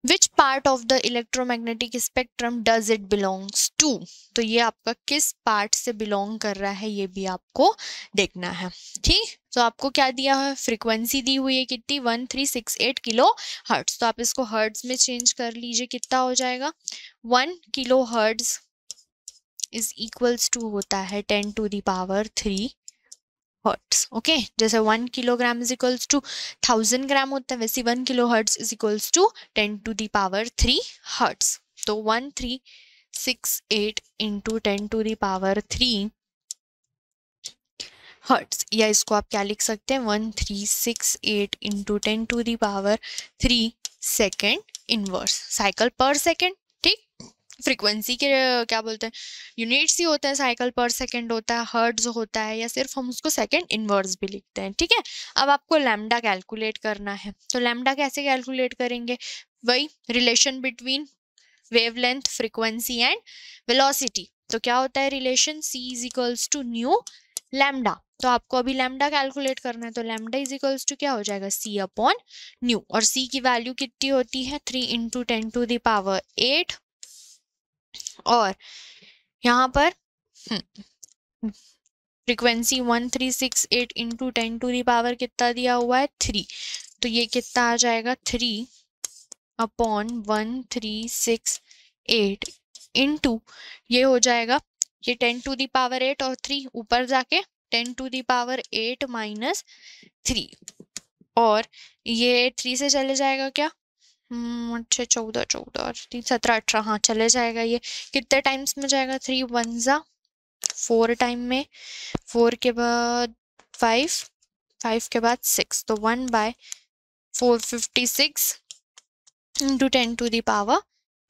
Speaker 1: which part of the the electromagnetic spectrum does it belongs to तो ये आपका किस part से belong कर रहा है ये भी आपको देखना है ठीक तो आपको क्या दिया है फ्रीक्वेंसी दी हुई है कितनी one three six eight kilohertz तो आप इसको हर्ट्स में चेंज कर लीजिए कितना हो जाएगा one kilohertz is equals to होता है ten to the power three hertz okay जैसे one kilogram is equals to thousand gram होता है वैसे one kilohertz is equals to ten to the power three hertz तो one three six eight into ten to the power three hertz या इसको आप क्या लिख सकते हैं one three six eight into ten to the power three second inverse cycle per second ठीक frequency के क्या बोलते हैं यूनिट्स ही होते हैं साइकिल पर सेकंड होता है हर्ट्ज होता है या सिर्फ हम उसको सेकंड इनवर्स भी लिखते हैं ठीक है अब आपको लैमडा कैलकुलेट करना है तो लैमडा कैसे कैलकुलेट करेंगे वही relation between wavelength frequency and velocity तो क्या होता है relation c is equals to nu lambda तो आपको अभी लैमडा कैलकुलेट करना है तो लैमडा इज इक्वल्स टू क्या हो जाएगा सी अपॉन न्यू और सी की वैल्यू कितनी होती है three into ten to the power eight और यहाँ पर frequency one three six eight into ten to the power कितना दिया हुआ है थ्री तो ये कितना आ जाएगा three upon one three six eight into ये हो जाएगा ये ten to the power eight और थ्री ऊपर जाके ten to the power eight minus three और ये थ्री से चले जाएगा क्या अच्छा चौदह चौदह तीन सत्रह अठारह हाँ चले जाएगा ये कितने टाइम्स में जाएगा थ्री वन ज़ा फोर टाइम में फोर के बाद फाइव फाइव के बाद सिक्स तो one by four fifty six into ten to the power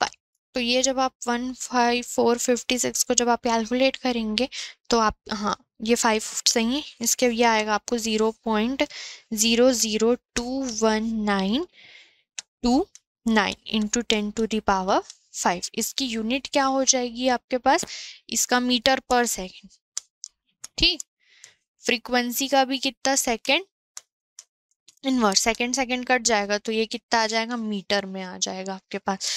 Speaker 1: five तो ये जब आप one five four fifty six को जब आप कैलकुलेट करेंगे तो आप हाँ ये फाइव सही है इसके ये आएगा आपको zero point zero zero two one nine two nine into ten to the power five इसकी यूनिट क्या हो जाएगी आपके पास इसका मीटर पर सेकेंड ठीक फ्रीक्वेंसी का भी कितना second inverse second second cut जाएगा तो ये कितना आ जाएगा मीटर में आ जाएगा आपके पास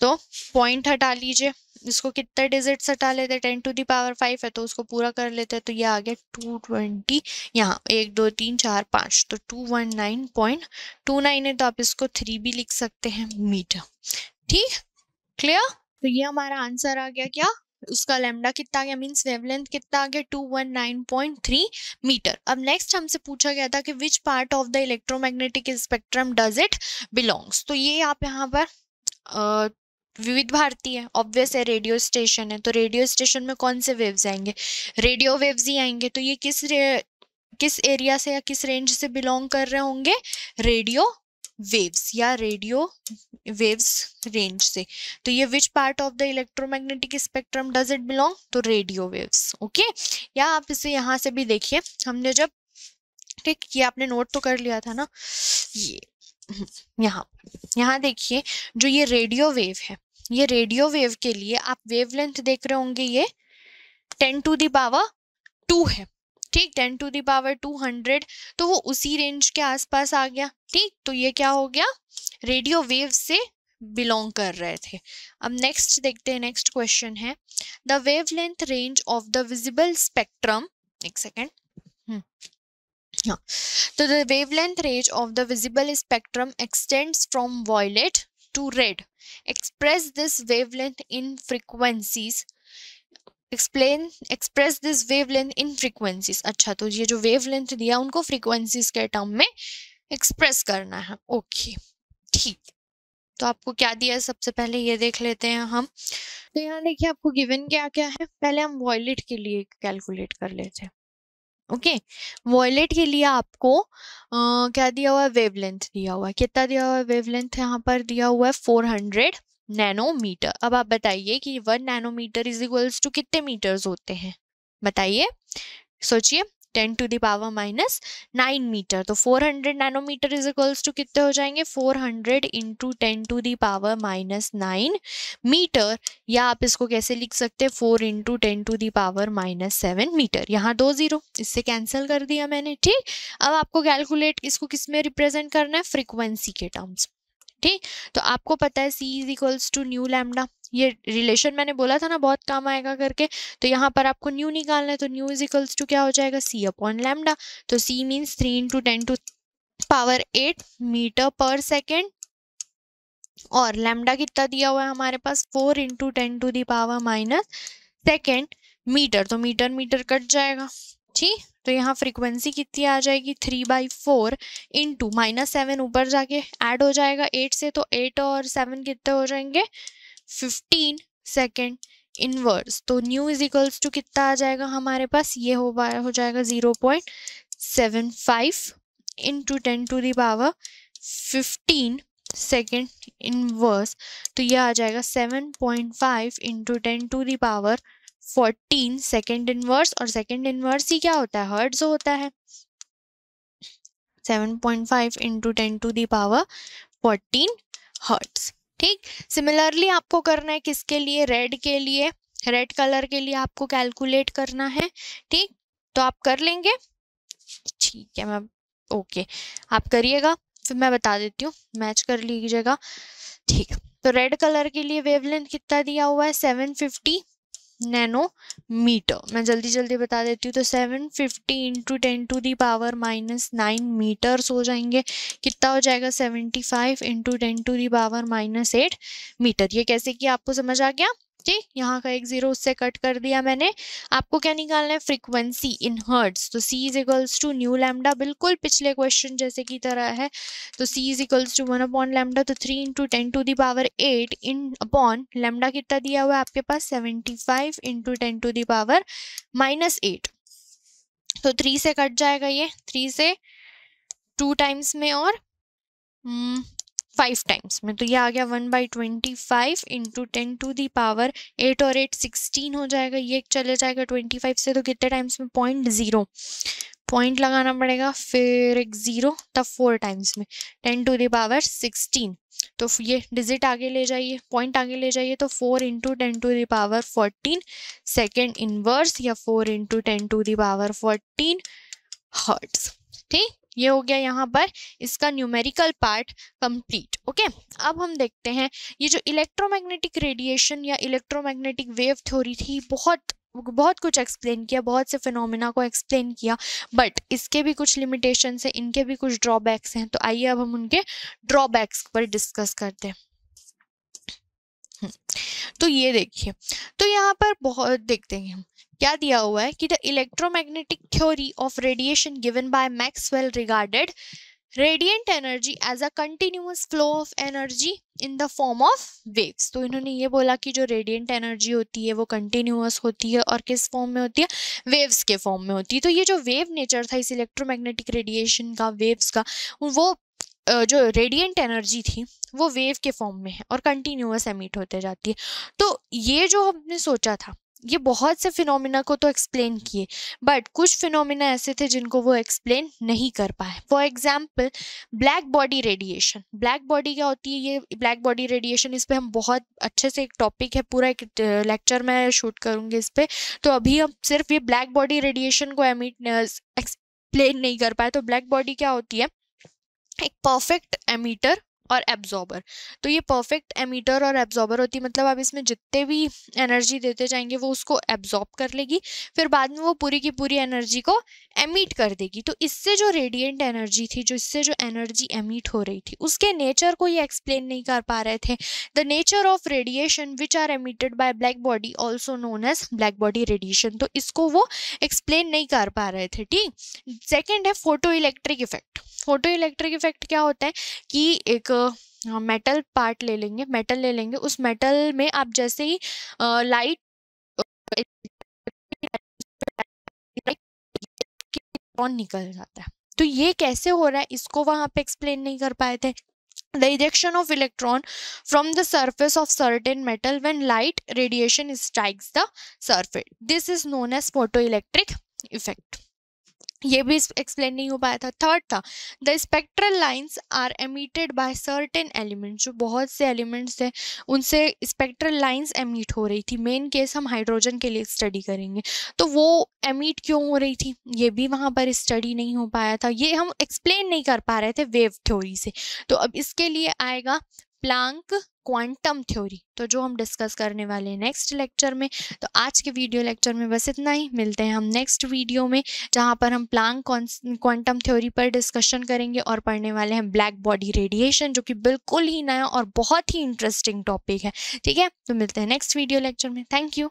Speaker 1: तो पॉइंट हटा लीजिए इसको कितना डिजिट्स हटा लेते ten to the power five है तो उसको पूरा कर लेते हैं तो ये आ गया टू ट्वेंटी यहाँ एक दो तीन चार पाँच तो two one nine point two nine है तो आप इसको थ्री भी लिख सकते हैं मीटर ठीक क्लियर तो ये हमारा आंसर आ गया क्या उसका लेमडा कितना आ गया मीन्स वेवलेंथ कितना आ गया 219.3 मीटर अब नेक्स्ट हमसे पूछा गया था कि which part of the electromagnetic spectrum does it belongs तो ये आप यहाँ पर विविध भारती है ऑब्वियस है रेडियो स्टेशन है तो रेडियो स्टेशन में कौन से वेव्स आएंगे रेडियो वेव्स ही आएंगे तो ये किस किस एरिया से या किस रेंज से बिलोंग कर रहे होंगे रेडियो वेव्स या रेडियो वेव्स रेंज से तो ये which part of the electromagnetic spectrum does it belong to radio waves okay या आप इसे यहाँ से भी देखिए हमने जब ठीक ये आपने नोट तो कर लिया था ना ये यहाँ यहाँ देखिए जो ये रेडियो वेव है ये रेडियो वेव के लिए आप वेवलेंथ देख रहे होंगे ये टेन टू दावर टू है ठीक ten to the power two hundred तो वो उसी रेंज के आसपास आ गया ठीक तो ये क्या हो गया रेडियो वेव से बिलोंग कर रहे थे अब नेक्स्ट देखते हैं नेक्स्ट क्वेश्चन है the length range of the visible spectrum एक सेकेंड हम्म, हाँ, तो the length range of the visible spectrum extends from violet to red express this wavelength in frequencies explain express this wavelength in frequencies अच्छा तो ये जो wavelength दिया उनको frequencies के टर्म में एक्सप्रेस करना है ओके ठीक तो आपको क्या दिया है सबसे पहले ये देख लेते हैं हम तो यहाँ देखिए आपको गिवन क्या क्या है पहले हम वॉयलेट के लिए कैलकुलेट कर लेते हैं ओके वॉयलेट के लिए आपको आ, क्या दिया हुआ है वेवलेंथ दिया हुआ है कितना दिया हुआ है वेवलेंथ यहाँ पर दिया हुआ है फोर हंड्रेड नैनोमीटर अब आप बताइए कि one nanometre is equals to कितने मीटर्स होते हैं बताइए सोचिए ten to the power minus nine meter तो four hundred nanometer is equals to कितने हो जाएंगे four hundred into ten to the power minus nine meter या आप इसको कैसे लिख सकते हैं four into ten to the power minus seven meter यहाँ दो जीरो इससे कैंसिल कर दिया मैंने ठीक अब आपको कैलकुलेट इसको किस में रिप्रेजेंट करना है फ्रिक्वेंसी के टर्म्स ठीक तो आपको पता है सी is equals to nu lambda ये रिलेशन मैंने बोला था ना बहुत काम आएगा करके तो यहाँ पर आपको न्यू निकालना है तो न्यू इज इक्वल्स टू क्या हो जाएगा सी अपॉन लैमडा तो C means three into ten to power eight metre per second और लैमडा कितना दिया हुआ है हमारे पास four into ten to the power minus second meter तो मीटर मीटर कट जाएगा ठीक तो यहाँ फ्रीक्वेंसी कितनी आ जाएगी three by four in to minus seven ऊपर जाके ऐड हो जाएगा एट से तो एट और सेवन कितने हो जाएंगे फिफ्टीन सेकेंड इनवर्स तो न्यू इज इक्वल्स टू कितना आ जाएगा हमारे पास ये हो हो जाएगा zero point seven five into ten to the power fifteen second inverse तो ये आ जाएगा seven point five into ten to the power fourteen second inverse और सेकेंड इनवर्स ही क्या होता है जो होता है seven point five into ten to the power fourteen hertz ठीक सिमिलरली आपको करना है किसके लिए रेड के लिए रेड कलर के लिए आपको कैलकुलेट करना है ठीक तो आप कर लेंगे ठीक है मैं ओके आप करिएगा फिर मैं बता देती हूँ मैच कर लीजिएगा ठीक तो रेड कलर के लिए वेवलेंथ कितना दिया हुआ है सेवन फिफ्टी नैनोमीटर मैं जल्दी जल्दी बता देती हूँ तो seven fifty into ten to the power minus nine meters हो जाएंगे कितना हो जाएगा seventy five into ten to the power minus eight meter ये कैसे कि आपको समझ आ गया जी यहाँ का एक जीरो उससे कट कर दिया मैंने आपको क्या निकालना है फ्रीक्वेंसी इन हर्ट्स तो C is equals to nu lambda बिल्कुल पिछले क्वेश्चन जैसे की तरह है तो C is equals to one upon lambda तो three into ten to the power eight in upon lambda कितना दिया हुआ है आपके पास seventy five into ten to the power minus eight तो थ्री से कट जाएगा ये थ्री से टू टाइम्स में और हम्म, फाइव टाइम्स में तो ये आ गया one by twenty five into ten to the power eight और एट सिक्सटीन हो जाएगा ये चले जाएगा ट्वेंटी फाइव से तो कितने टाइम्स में पॉइंट ज़ीरो पॉइंट लगाना पड़ेगा फिर एक ज़ीरो तब फोर टाइम्स में ten to the power sixteen तो ये डिजिट आगे ले जाइए पॉइंट आगे ले जाइए तो four into ten to the power fourteen second inverse या four into ten to the power fourteen hertz ठीक ये हो गया यहाँ पर इसका न्यूमेरिकल पार्ट कंप्लीट ओके अब हम देखते हैं ये जो इलेक्ट्रोमैग्नेटिक रेडिएशन या इलेक्ट्रोमैग्नेटिक वेव थ्योरी थी बहुत बहुत कुछ एक्सप्लेन किया बहुत से फिनोमिना को एक्सप्लेन किया बट इसके भी कुछ लिमिटेशन है इनके भी कुछ ड्रॉबैक्स हैं तो आइए अब हम उनके ड्रॉबैक्स पर डिस्कस करते हैं हम्म, तो ये देखिए तो यहाँ पर बहुत देखते हैं क्या दिया हुआ है कि the electromagnetic theory of radiation given by Maxwell regarded radiant energy as a continuous flow of energy in the form of waves तो इन्होंने ये बोला कि जो रेडियंट एनर्जी होती है वो कंटिन्यूस होती है और किस फॉर्म में होती है वेव्स के फॉर्म में होती है तो ये जो वेव नेचर था इस इलेक्ट्रोमैग्नेटिक रेडिएशन का वेव्स का वो जो रेडियंट एनर्जी थी वो वेव के फॉर्म में है और कंटिन्यूस एमिट होते जाती है तो ये जो हमने सोचा था ये बहुत से फिनोमिना को तो एक्सप्लेन किए बट कुछ फिनोमिना ऐसे थे जिनको वो एक्सप्लेन नहीं कर पाए for example black body radiation black body क्या होती है ये ब्लैक बॉडी रेडिएशन इस पर हम बहुत अच्छे से एक टॉपिक है पूरा एक लेक्चर मैं शूट करूँगी इस पर तो अभी हम सिर्फ ये ब्लैक बॉडी रेडिएशन को एक्सप्लेन नहीं कर पाए तो ब्लैक बॉडी क्या होती है एक परफेक्ट एमीटर और एब्जॉर्बर तो ये परफेक्ट एमीटर और एब्जॉर्बर होती है मतलब आप इसमें जितने भी एनर्जी देते जाएंगे वो उसको एब्जॉर्ब कर लेगी फिर बाद में वो पूरी की पूरी एनर्जी को एमिट कर देगी तो इससे जो रेडिएंट एनर्जी थी जो इससे जो एनर्जी एमिट हो रही थी उसके नेचर को ये एक्सप्लेन नहीं कर पा रहे थे the nature of radiation which are emitted by black body also known as black body radiation तो इसको वो एक्सप्लेन नहीं कर पा रहे थे ठीक सेकेंड है photoelectric effect photoelectric effect क्या होता है कि एक मेटल uh, पार्ट ले लेंगे मेटल ले लेंगे उस मेटल में आप जैसे ही लाइट
Speaker 2: uh, निकल जाता है तो ये कैसे हो रहा है इसको वहां पे एक्सप्लेन नहीं कर पाए थे
Speaker 1: the ejection of electron from the surface of certain metal when light radiation strikes the surface this is known as photoelectric effect ये भी एक्सप्लेन नहीं हो पाया था थर्ड था the spectral lines are emitted by certain elements जो बहुत से एलिमेंट्स हैं उनसे स्पेक्ट्रल लाइंस एमिट हो रही थी मेन केस हम हाइड्रोजन के लिए स्टडी करेंगे तो वो एमिट क्यों हो रही थी ये भी वहाँ पर स्टडी नहीं हो पाया था ये हम एक्सप्लेन नहीं कर पा रहे थे वेव थ्योरी से तो अब इसके लिए आएगा प्लांक क्वांटम थ्योरी तो जो हम डिस्कस करने वाले हैं नेक्स्ट लेक्चर में तो आज के वीडियो लेक्चर में बस इतना ही मिलते हैं हम नेक्स्ट वीडियो में जहाँ पर हम प्लांक क्वांटम थ्योरी पर डिस्कशन करेंगे और पढ़ने वाले हैं ब्लैक बॉडी रेडिएशन जो कि
Speaker 2: बिल्कुल ही नया और बहुत ही इंटरेस्टिंग टॉपिक है ठीक है तो मिलते हैं नेक्स्ट वीडियो लेक्चर में थैंक यू